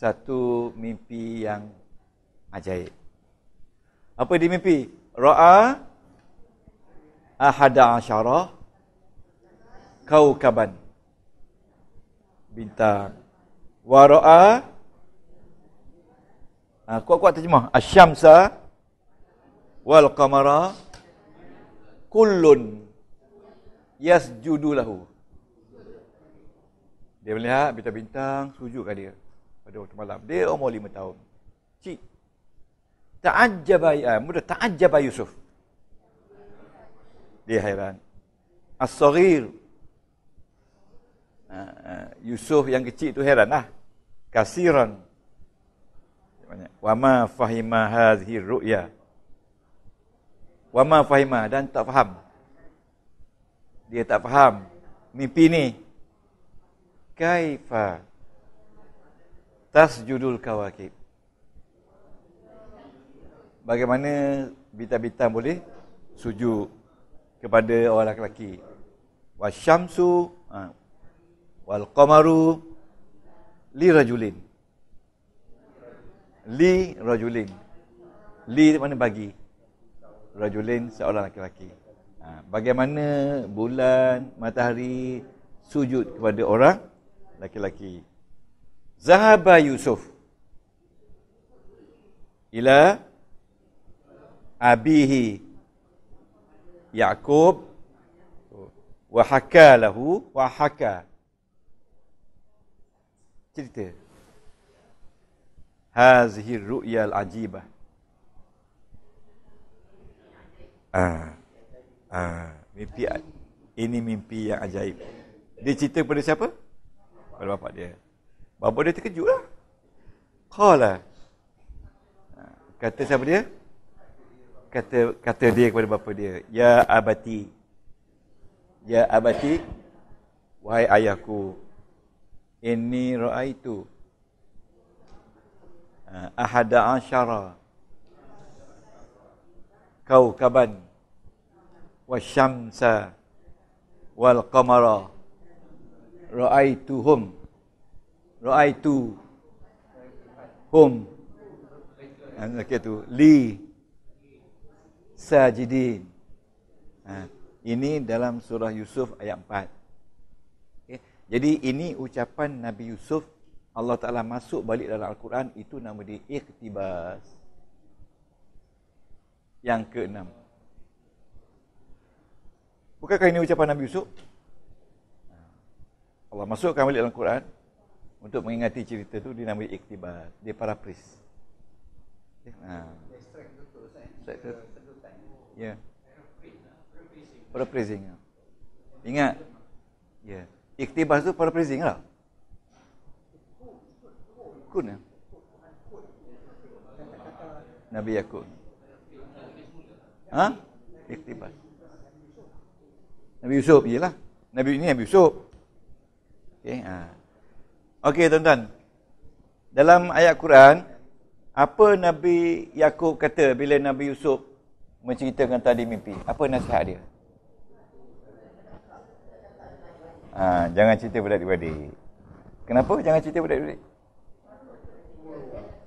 A: Satu mimpi yang ajaib. Apa dia mimpi? Ra'a ahada asyarah kaukaban bintang wa ra'a ha, kuat-kuat terjemah asyamsa wal qamara kullun yasjudu lahu dia melihat bintang-bintang sujud kat dia pada waktu malam dia umur lima tahun cik ta'ajjab ya eh, muda ta'ajjab yusuf dia hairan as-saghir Ah, ah, Yusuf yang kecil tu heranlah. Kasiran. wama fahimah ma fahima hadhihi ru'ya. Wa ma dan tak faham. Dia tak faham mimpi ni. Kaifa judul kawakib. Bagaimana bintang-bintang boleh sujud kepada orang lelaki? Wa syamsu ah, wal qamaru li rajulin li rajulin li mana bagi rajulin seorang lelaki ha, bagaimana bulan matahari sujud kepada orang lelaki zahaba yusuf ila abihi yaqub wa hakalahu wa hakalahu cerita hazihi ru'ya al ah ah mimpi ini mimpi yang ajaib dia cerita pada siapa pada bapak dia bapak dia terkejutlah qala lah. ah, kata siapa dia kata kata dia kepada bapa dia ya abati ya abati wahai ayahku inni ra'aitu ha, ahada asyara kaukaban wasyamsa wal qamara ra'aituhum ra'aitu hum anak ha, itu li sajidin ha, ini dalam surah Yusuf ayat 4 jadi ini ucapan Nabi Yusuf Allah Ta'ala masuk balik dalam Al-Quran Itu nama dia Iktibas Yang keenam Bukankah ini ucapan Nabi Yusuf? Allah masukkan balik dalam Al-Quran Untuk mengingati cerita itu Dia nama dia Iktibas Dia para pris ya, Ha. Ya. Para prising. Ingat. Ya. Yeah. Iktibas tu paraphrasing lah. Kun ya. Nabi Yakun. Ha? Iktibas. Nabi Yusuf je lah. Nabi ini Nabi Yusuf. Okay, ha. Okey, tuan-tuan. Dalam ayat Quran, apa Nabi Yakub kata bila Nabi Yusuf menceritakan tadi mimpi? Apa nasihat dia? Ha, jangan cerita pada pribadi. Kenapa jangan cerita pada pribadi?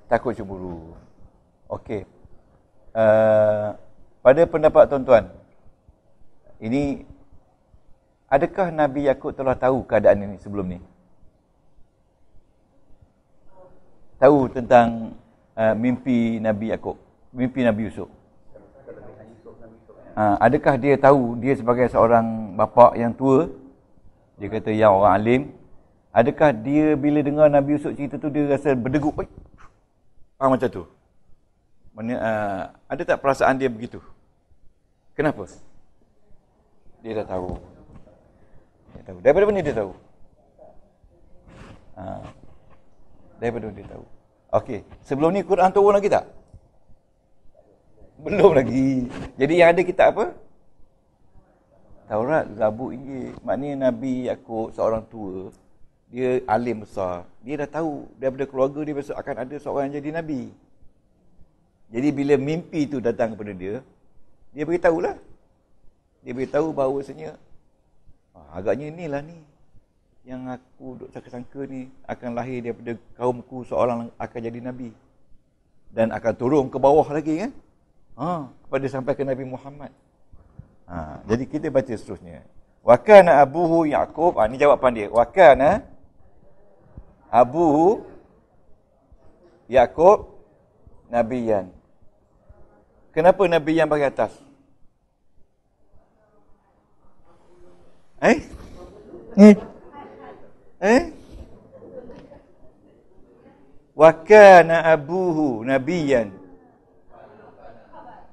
A: Takut cemburu. Okey. Uh, pada pendapat tuan-tuan, ini adakah Nabi Yakub telah tahu keadaan ini sebelum ni? Tahu tentang uh, mimpi Nabi Yakub, mimpi Nabi Yusuf. Uh, adakah dia tahu dia sebagai seorang bapa yang tua dia kata, ya orang alim, adakah dia bila dengar Nabi Yusuf cerita tu, dia rasa berdegup? Oi. Faham macam tu? Mana, uh, ada tak perasaan dia begitu? Kenapa? Dia dah tahu. Dia tahu. Daripada mana dia tahu? Ha. Daripada mana dia tahu? Okey, sebelum ni Quran turun lagi tak? Belum lagi. Jadi yang ada kita apa? Taurat, Zabur, Injil. Maknanya Nabi Yaakob seorang tua, dia alim besar. Dia dah tahu daripada keluarga dia besok akan ada seorang yang jadi Nabi. Jadi bila mimpi tu datang kepada dia, dia lah Dia beritahu bahawasanya, ah, agaknya inilah ni yang aku duk sangka-sangka ni akan lahir daripada kaumku seorang akan jadi Nabi. Dan akan turun ke bawah lagi kan? ah kepada sampai ke Nabi Muhammad. Ha, jadi kita baca seterusnya. Wakana abuhu Yaakob. Ha, ini jawapan dia. Wakana abuhu Yaakob Nabiyan. Kenapa Nabi yang bagi atas? Eh? Eh? Eh? Wakana abuhu Nabiyan.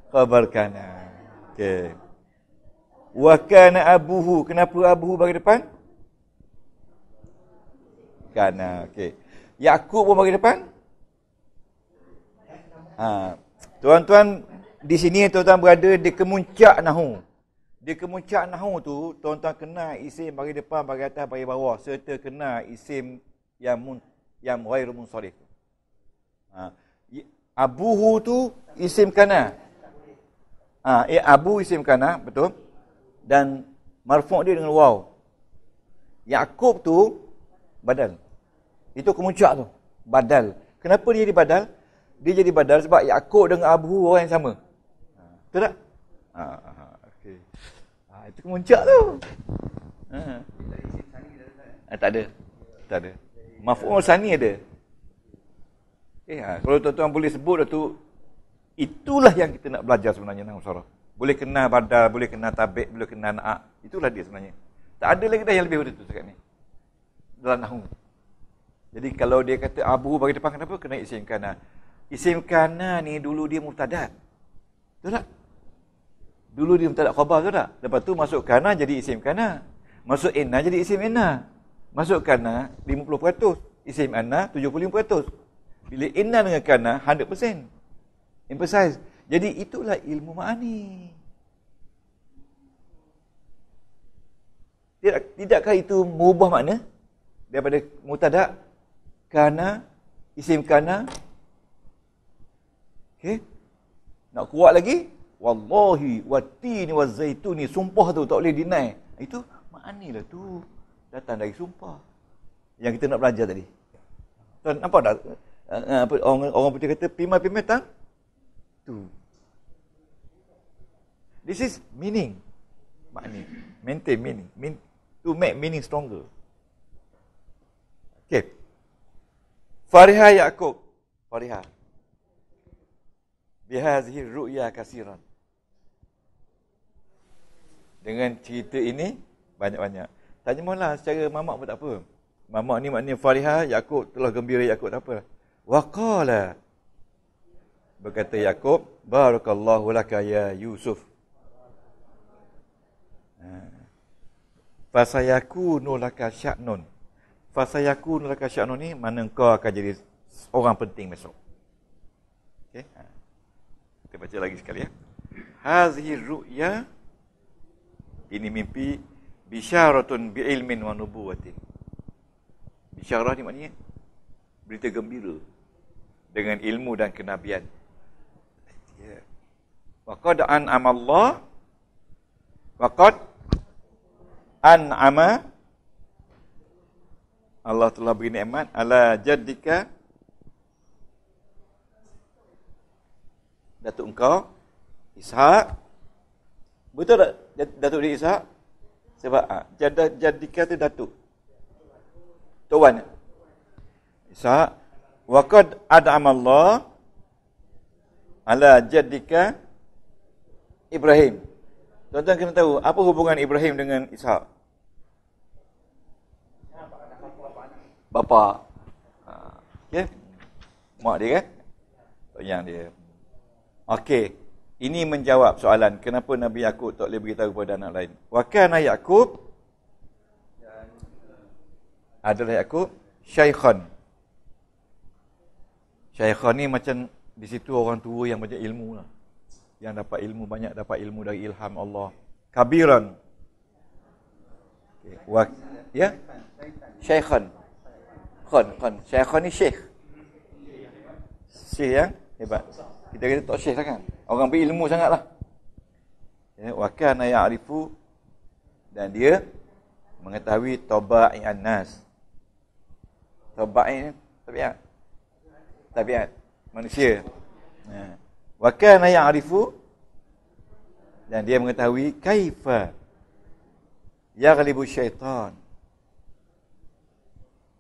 A: Khabarkana. Okay wa kana abuhu kenapa abuhu bagi depan kana okey yakub pun bagi depan ha tuan-tuan di sini tuan-tuan berada di kemuncak nahu di kemuncak nahu tu tuan-tuan kenal isim bagi depan bagi atas bagi bawah serta kena isim yang mun yang ghairu munsharif ha abuhu tu isim kana ha eh, abu isim kana betul dan marfu' dia dengan waw. Yakub tu badal. Itu kemuncak tu. Badal. Kenapa dia jadi badal? Dia jadi badal sebab Yakub dengan Abu orang yang sama. Betul tak? Ha, ha, ha. okay. ha, itu kemuncak tu. Ha. Ah, tak ada. Tak ada. Maf'ul sani ada. Eh, ha. kalau tuan-tuan boleh sebut tu, itulah yang kita nak belajar sebenarnya. Nah, Sarah boleh kena badal, boleh kena tabik, boleh kena na'ak. Itulah dia sebenarnya. Tak ada lagi dah yang lebih daripada itu sekarang ni. Dalam nahu. Jadi kalau dia kata abu ah, bagi depan kenapa? Kena isim kana. Isim kana ni dulu dia murtadat. Betul tak? Dulu dia murtadat khabar tu tak? Lepas tu masuk kana jadi isim kana. Masuk inna jadi isim inna. Masuk kana 50%. Isim anna 75%. Bila inna dengan kana 100%. Emphasize. Jadi itulah ilmu ma'ani. Tidak, tidakkah itu mengubah makna daripada mutadak kana isim kana okey nak kuat lagi wallahi wazaitu wazaituni sumpah tu tak boleh deny itu lah tu datang dari sumpah yang kita nak belajar tadi tuan nampak tak eh, eh, apa orang orang putih kata pima pima tang tu This is meaning. Makni. Maintain meaning. Mean, to make meaning stronger. Okay. Fariha Yaakob. Fariha. Bihazihi ru'ya kasiran. Dengan cerita ini, banyak-banyak. Tanya maulah secara mamak pun tak apa. Mamak ni maknanya Fariha, Yaakob telah gembira Yaakob tak apa. Waqala. Berkata Yaakob, Barakallahu laka ya Yusuf. Fasayaku nulaka syaknun. Fasayaku nulaka syaknun ni, mana kau akan jadi orang penting besok. Okay. Ha. Kita baca lagi sekali ya. Hazihi ru'ya, ini mimpi, bisyaratun bi'ilmin wa nubuwatin. Bisyarah ni maknanya, berita gembira dengan ilmu dan kenabian. Ya. Yeah. Wa Allah wa an'ama Allah telah beri nikmat ala jadika datuk engkau Ishak betul tak datuk di Ishak sebab ah, jad, jaddika tu datuk tuan Ishak waqad ad'ama Allah ala jadika Ibrahim Tuan-tuan kena tahu apa hubungan Ibrahim dengan Ishak bapa. Ha, ya. Mak dia kan? Yang dia. Okey. Ini menjawab soalan kenapa Nabi Yakub tak boleh beritahu kepada anak lain. Wakan ayah Yakub adalah Yakub Syaikhon. Syaikhon ni macam di situ orang tua yang banyak ilmu lah. Yang dapat ilmu banyak, dapat ilmu dari ilham Allah. Kabiran. Okay. ya? Syaikhon. Kon, kon. Saya kon ni syekh. Syekh yang hebat. Kita kata tak syekh lah kan. Orang ilmu sangat lah. Ya, wa kana arifu dan dia mengetahui taba'i annas. Taba'i ni tabiat. Tabiat manusia. Ya. Wa kana arifu dan dia mengetahui kaifa yaghlibu syaitan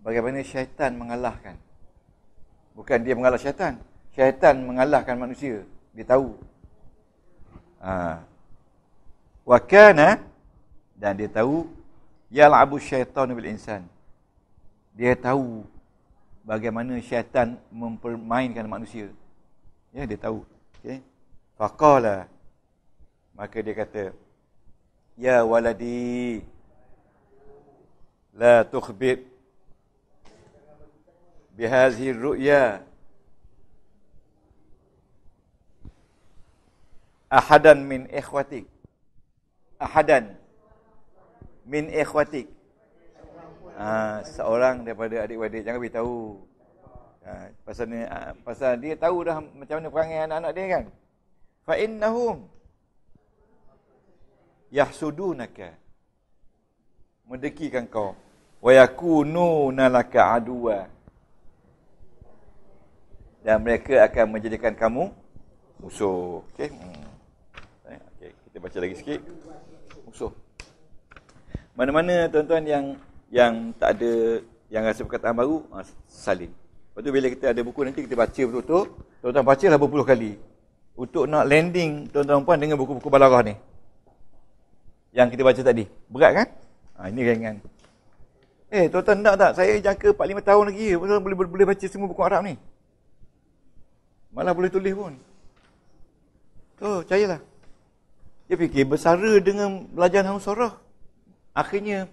A: bagaimana syaitan mengalahkan. Bukan dia mengalah syaitan. Syaitan mengalahkan manusia. Dia tahu. Ha. Wa kana dan dia tahu yal'abu syaitan bil insan. Dia tahu bagaimana syaitan mempermainkan manusia. Ya, dia tahu. Okey. Faqala maka dia kata ya waladi la tukhbir بهذه الرؤيا ahadan min اخوتك ahadan min اخوتك ah, seorang daripada adik-adik jangan bagi tahu ah, pasal ni pasal dia tahu dah macam mana perangai anak-anak dia kan fa innahum yahsudunaka mendekikan kau wa yakunu nalaka aduwa dan mereka akan menjadikan kamu musuh. Okey. Hmm. Eh, okay. kita baca lagi sikit. Musuh. Mana-mana tuan-tuan yang yang tak ada yang rasa perkataan baru, ah, salin. Lepas tu bila kita ada buku nanti kita baca betul-betul, tuan-tuan bacalah berpuluh kali. Untuk nak landing tuan-tuan puan dengan buku-buku balarah ni. Yang kita baca tadi. Berat kan? Ha, ini ringan. Eh, tuan-tuan nak tak? Saya jangka 4-5 tahun lagi. Tuan-tuan boleh, boleh, boleh baca semua buku Arab ni. Malah boleh tulis pun. Tu, oh, cayalah. Dia fikir bersara dengan belajar hamsarah. Akhirnya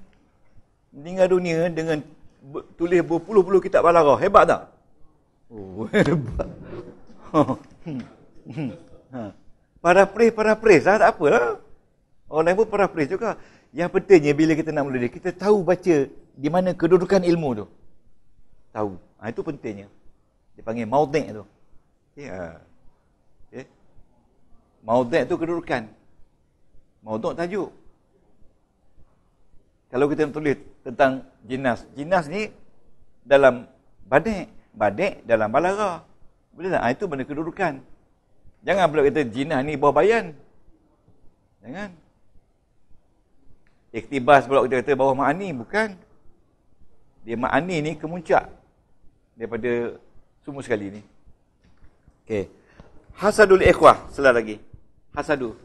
A: meninggal dunia dengan tulis berpuluh-puluh kitab balaghah. Hebat tak? Oh, hebat. para pres, para pres. Lah, tak apa lah. Orang lain pun para pres juga. Yang pentingnya bila kita nak melalui, kita tahu baca di mana kedudukan ilmu tu. Tahu. Ha, itu pentingnya. dipanggil panggil tu. Ya. Ya. Maudek tu kedudukan. Maudek tajuk. Kalau kita tulis tentang jinas. Jinas ni dalam badek. Badek dalam balara. Boleh tak? Ha, itu benda kedudukan. Jangan pula kita jinas ni bawah bayan. Jangan. Iktibas pula kita kata bawah ma'ani. Bukan. Dia ma'ani ni kemuncak. Daripada semua sekali ni. Okey. Hasadul ikhwah, selar lagi. Hasadu.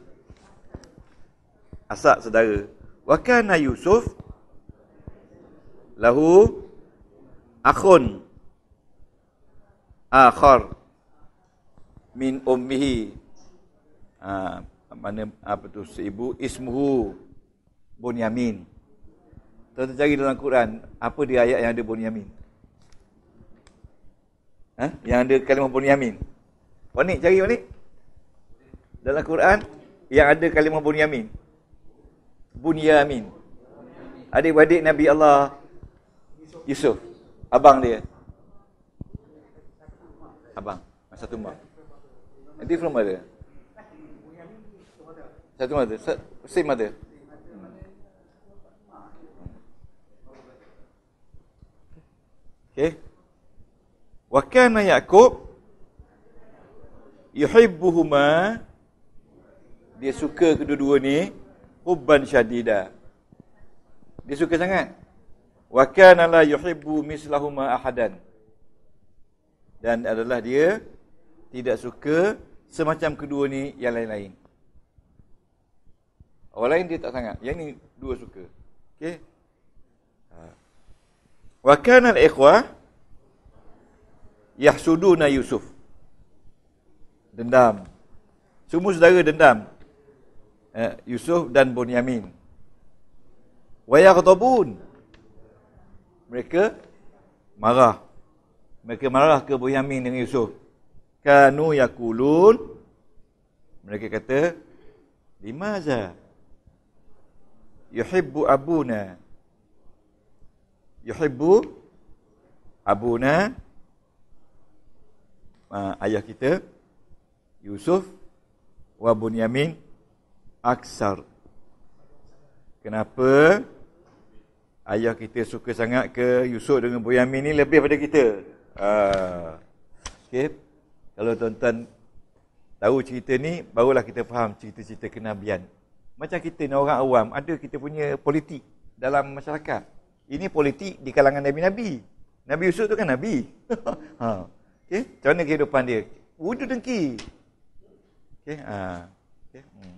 A: Hasad saudara. Wa Yusuf lahu akhun akhar min ummihi. Ah, mana apa tu seibu ismuhu Bunyamin. Tuan-tuan cari dalam Quran, apa dia ayat yang ada Bunyamin? Ha? Yang ada kalimah Bunyamin? Yamin. Panik cari panik. Dalam Quran yang ada kalimah Bunyamin. Bunyamin. Adik-adik Nabi Allah Yusuf. Abang dia. Abang. Satu mak. Nanti from mother. Satu mother. Satu, same mother. Hmm. Okay. Wakana Yaakob yuhibbuhuma dia suka kedua-dua ni hubban syadida dia suka sangat wa kana la yuhibbu mislahuma ahadan dan adalah dia tidak suka semacam kedua ni yang lain-lain orang lain dia tak sangat yang ni dua suka okey ha. wa kana al ikhwa yahsuduna yusuf dendam. Semua saudara dendam. Eh, Yusuf dan Bunyamin. Waya ketobun. Mereka marah. Mereka marah ke Bunyamin dengan Yusuf. Kanu yakulun. Mereka kata, lima za. yuhibbu abuna yuhibbu abuna ah, ayah kita Yusuf wa Bunyamin aksar. Kenapa ayah kita suka sangat ke Yusuf dengan Bunyamin ni lebih pada kita? Ah. Okay. Kalau tuan-tuan tahu cerita ni, barulah kita faham cerita-cerita kenabian. Macam kita ni orang awam, ada kita punya politik dalam masyarakat. Ini politik di kalangan Nabi-Nabi. Nabi Yusuf tu kan Nabi. ha. Okay. Macam mana kehidupan dia? Wudu dengki. Okey, ha. Okey. Hmm.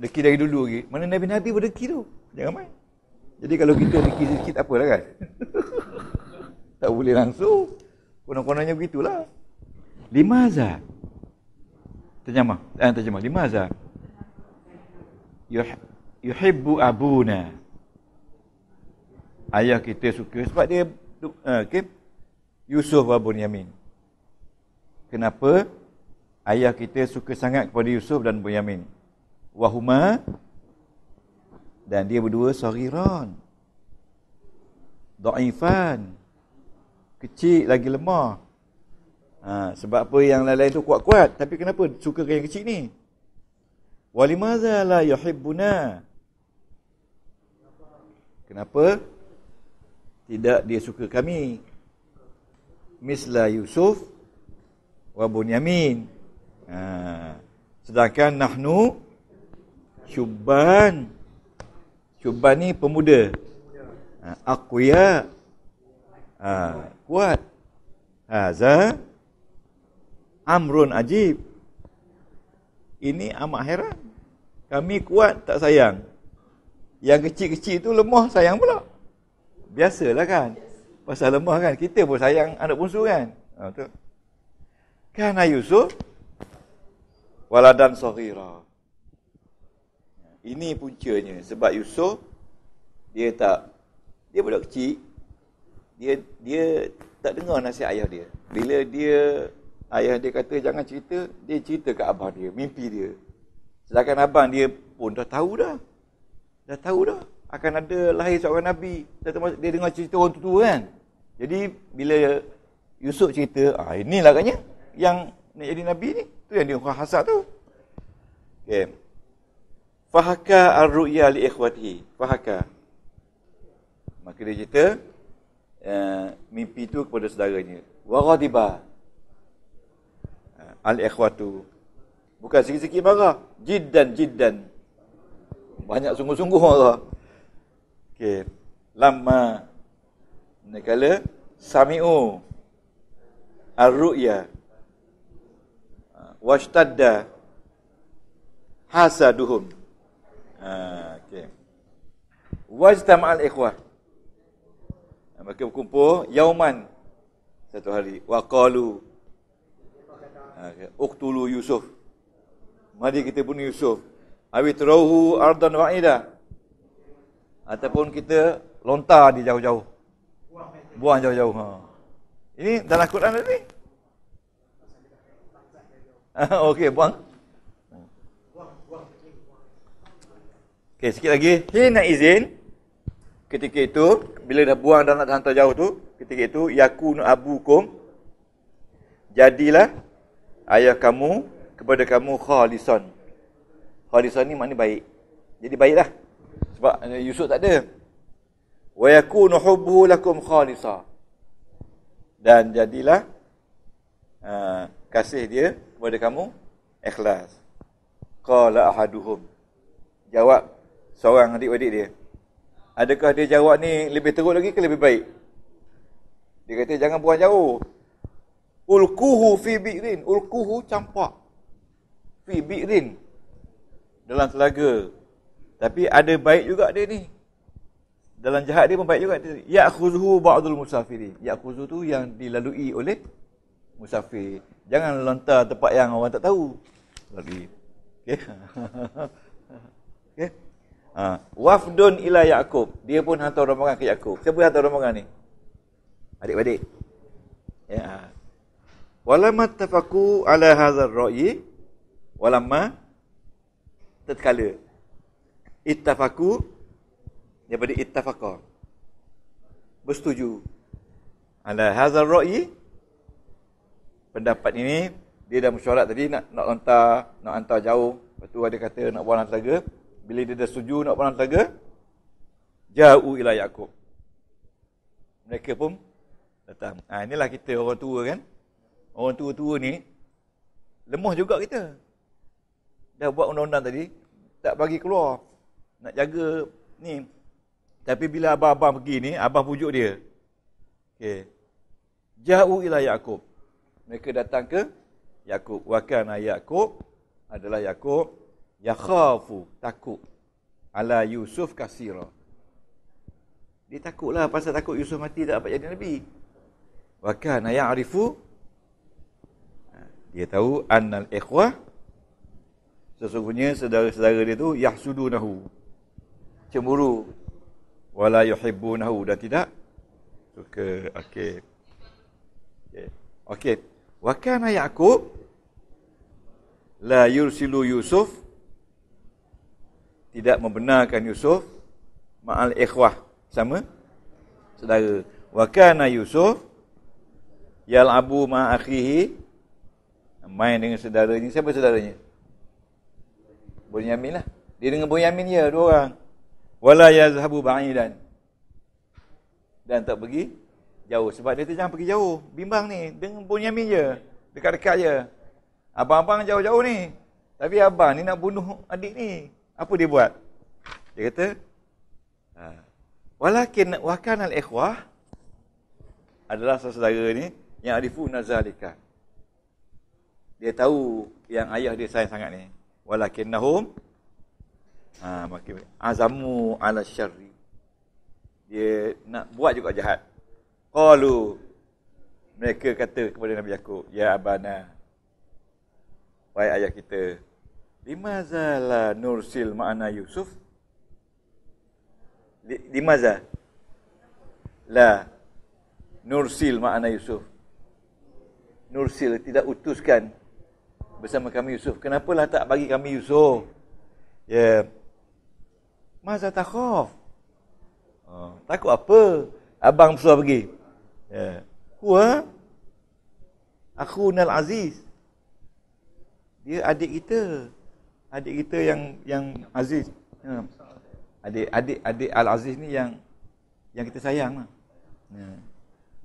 A: Deki dari dulu lagi. Mana Nabi-Nabi pun deki tu. Jangan main. Jadi kalau kita deki sikit, tak apalah kan? tak boleh langsung. Konon-kononnya begitulah. Lima azah. Terjemah. Eh, terjemah. Lima azah. Yuh, yuhibbu abuna. Ayah kita suka. Sebab dia... Uh, eh, okay. Yusuf Abu Yamin. Kenapa? ayah kita suka sangat kepada Yusuf dan Bunyamin. Wahuma dan dia berdua sariran. Da'ifan. Kecil lagi lemah. Ha, sebab apa yang lain-lain tu kuat-kuat. Tapi kenapa suka yang kecil ni? Walimaza la yuhibbuna. Kenapa? Tidak dia suka kami. Misla Yusuf wa Bunyamin. Ha. Sedangkan nahnu syubban. Syubban ni pemuda. Ha. Akuya. Ha. Kuat. Haza. Amrun ajib. Ini amat heran. Kami kuat tak sayang. Yang kecil-kecil tu lemah sayang pula. Biasalah kan. Pasal lemah kan. Kita pun sayang anak bungsu kan. Ha, tu. Kan, Yusuf waladan saghira. Ini puncanya sebab Yusuf dia tak dia budak kecil dia dia tak dengar nasihat ayah dia. Bila dia ayah dia kata jangan cerita, dia cerita kat abang dia, mimpi dia. Sedangkan abang dia pun dah tahu dah. Dah tahu dah akan ada lahir seorang nabi. Dia dengar cerita orang tua kan. Jadi bila Yusuf cerita, ah inilah katanya yang nak jadi nabi ni. Tu yang dia hasad tu. Okey. Fahaka ar-ru'ya li ikhwatihi. Fahaka. Maka dia cerita uh, mimpi tu kepada saudaranya. Wa ghadiba. Eh, al-ikhwatu. Bukan sikit-sikit marah. Jiddan, jiddan. Banyak sungguh-sungguh marah. Okey. Lama. Nekala. Sami'u. Ar-ru'ya washtadda hasaduhum. Ha, okay. Wajtama'al ikhwah. Ha, mereka berkumpul yauman satu hari. Waqalu. Ha, okay. Uqtulu Yusuf. Mari kita bunuh Yusuf. Awi Awitrohu ardan wa'ida. Ataupun kita lontar di jauh-jauh. Buang jauh-jauh. Ha. Ini dalam Quran ada ni. Okey, buang. Okey, sikit lagi. Hina izin. Ketika itu, bila dah buang dan nak hantar jauh tu, ketika itu, yakunu abukum. Jadilah ayah kamu kepada kamu khalisan. Khalisan ni maknanya baik. Jadi baiklah. Sebab eh, Yusuf tak ada. Wa yakunu hubbu lakum khalisa. Dan jadilah uh, kasih dia kepada kamu ikhlas qala ahaduhum jawab seorang adik-adik dia adakah dia jawab ni lebih teruk lagi ke lebih baik dia kata jangan buang jauh ulquhu fi bi'rin ulquhu campak fi bi'rin dalam telaga tapi ada baik juga dia ni dalam jahat dia pun baik juga dia ya khuzhu ba'dul musafirin ya khuzhu tu yang dilalui oleh musafir jangan lontar tempat yang orang tak tahu. Lagi. Okey. Okey. Ha. wafdun ila Yaqub. Dia pun hantar rombongan ke Yaqub. Siapa hantar rombongan ni? Adik-adik. Ya. Walamma tafaqu ala hadzal ra'yi walamma tatkala ittafaqu daripada ittafaqa bersetuju ala hadzal ra'yi pendapat ini dia dah mesyuarat tadi nak nak hantar nak hantar jauh lepas tu ada kata nak buang telaga bila dia dah setuju nak buang telaga jauh ila yakub mereka pun datang ha, inilah kita orang tua kan orang tua-tua ni lemah juga kita dah buat undang-undang tadi tak bagi keluar nak jaga ni tapi bila abang-abang pergi ni abang pujuk dia okey jauh ila yakub mereka datang ke Yakub wa Yakub adalah Yakub yakhafu takut ala Yusuf kasira dia takutlah pasal takut Yusuf mati tak dapat jadi nabi wa kana ya'rifu ha, dia tahu annal ikhwah sesungguhnya saudara-saudara dia tu yahsudunahu cemburu wala yuhibbunahu dan tidak suka okey okey okey Wa kana Yaqub la yursilu Yusuf tidak membenarkan Yusuf ma'al ikhwah sama saudara. Wa kana Yusuf yal'abu ma akhihi main dengan saudaranya. Siapa saudaranya? Bunyamin lah. Dia dengan Bunyamin ya dua orang. Wala yazhabu ba'idan. Dan tak pergi jauh. Sebab dia tu jangan pergi jauh. Bimbang ni. Dengan Bunyamin je. Dekat-dekat je. Abang-abang jauh-jauh ni. Tapi abang ni nak bunuh adik ni. Apa dia buat? Dia kata, ha. Walakin wakan al-ikhwah adalah saudara ni yang arifu nazalika. Dia tahu yang ayah dia sayang sangat ni. Walakin nahum ha, azamu ala syarri. Dia nak buat juga jahat. Qalu. Mereka kata kepada Nabi Yaakob, Ya Abana, Wahai ayah kita, Lima zala nursil ma'ana Yusuf? Lima zah? La nursil ma'ana Yusuf. Nursil tidak utuskan bersama kami Yusuf. Kenapalah tak bagi kami Yusuf? Ya. Yeah. Mazah takhof. Oh, ha, takut apa? Abang suruh pergi. Ya. Huwa akhunal aziz. Dia adik kita. Adik kita yang yang aziz. Ya. Adik adik adik al aziz ni yang yang kita sayang lah. Ya.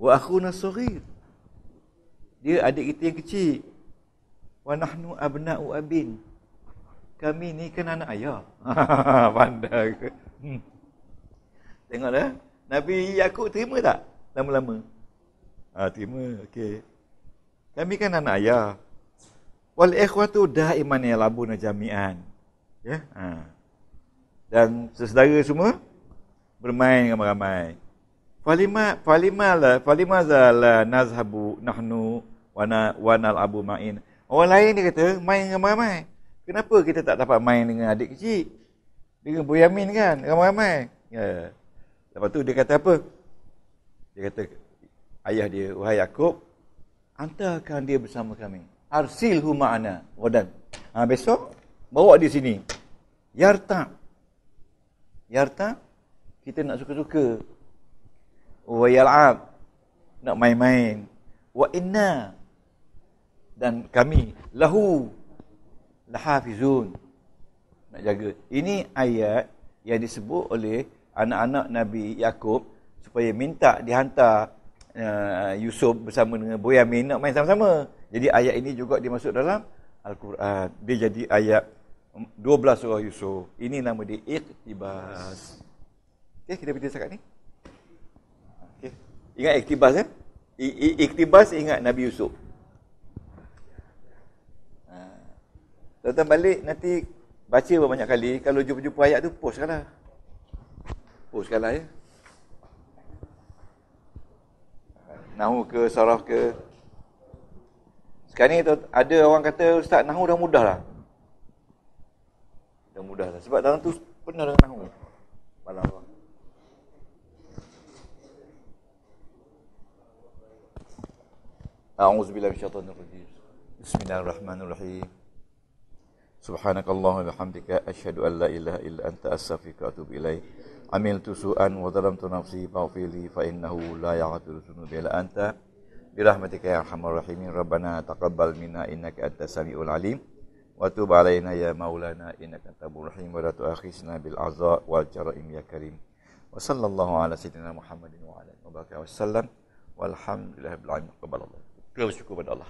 A: Wa akhuna saghir. Dia adik kita yang kecil. Wa nahnu abna'u abin. Kami ni kan anak ayah. Pandai ke? Hmm. Nabi Yakub terima tak? Lama-lama. Ha, terima. Okey. Kami kan anak ayah. Wal ikhwatu daiman ya labun jami'an. Ya. Ha. Dan sesedara semua bermain ramai-ramai. Falima falima la falima zala nazhabu nahnu wana wanal abu main. Orang lain dia kata main ramai-ramai. Kenapa kita tak dapat main dengan adik kecil? Dengan Bu kan ramai-ramai. Ya. Lepas tu dia kata apa? Dia kata ayah dia wahai Yakub hantarkan dia bersama kami arsil huma'ana wadan ha, besok bawa dia sini yarta yarta kita nak suka-suka wa yal'ab nak main-main wa inna dan kami lahu lahafizun nak jaga ini ayat yang disebut oleh anak-anak Nabi Yakub supaya minta dihantar Eh, Yusuf bersama dengan Boyamin nak main sama-sama. Jadi ayat ini juga dimasuk dalam Al-Quran. Dia jadi ayat 12 surah Yusuf. Ini nama dia Iktibas. Okey, kita pergi sekat ni. Okey. Ingat Iktibas eh? I- I- Iktibas ingat Nabi Yusuf. Datang ha. balik nanti baca berapa banyak kali kalau jumpa-jumpa ayat tu postkanlah. Postkanlah ya. Nahu ke, saraf ke Sekarang ni ada orang kata Ustaz, Nahu dah mudah lah Dah mudah lah Sebab dalam tu pernah dengan Nahu Malam orang A'udzubillah minyaitanir rajim Bismillahirrahmanirrahim Subhanakallah wa bihamdika Ashadu an la ilaha illa anta astaghfiruka wa atubu ilaih amiltu su'an wa zalamtu nafsi fa'fili fa la yaghfiru dzunubi illa anta birahmatika ya arhamar rahimin rabbana taqabbal minna innaka antas samiul alim wa tub alaina ya maulana innaka tabur rahim wa la tu'akhisna bil azza wal jaraim ya karim wa sallallahu ala sayyidina muhammadin wa ala alihi wa sallam walhamdulillahi rabbil alamin qabbalallahu kita bersyukur pada Allah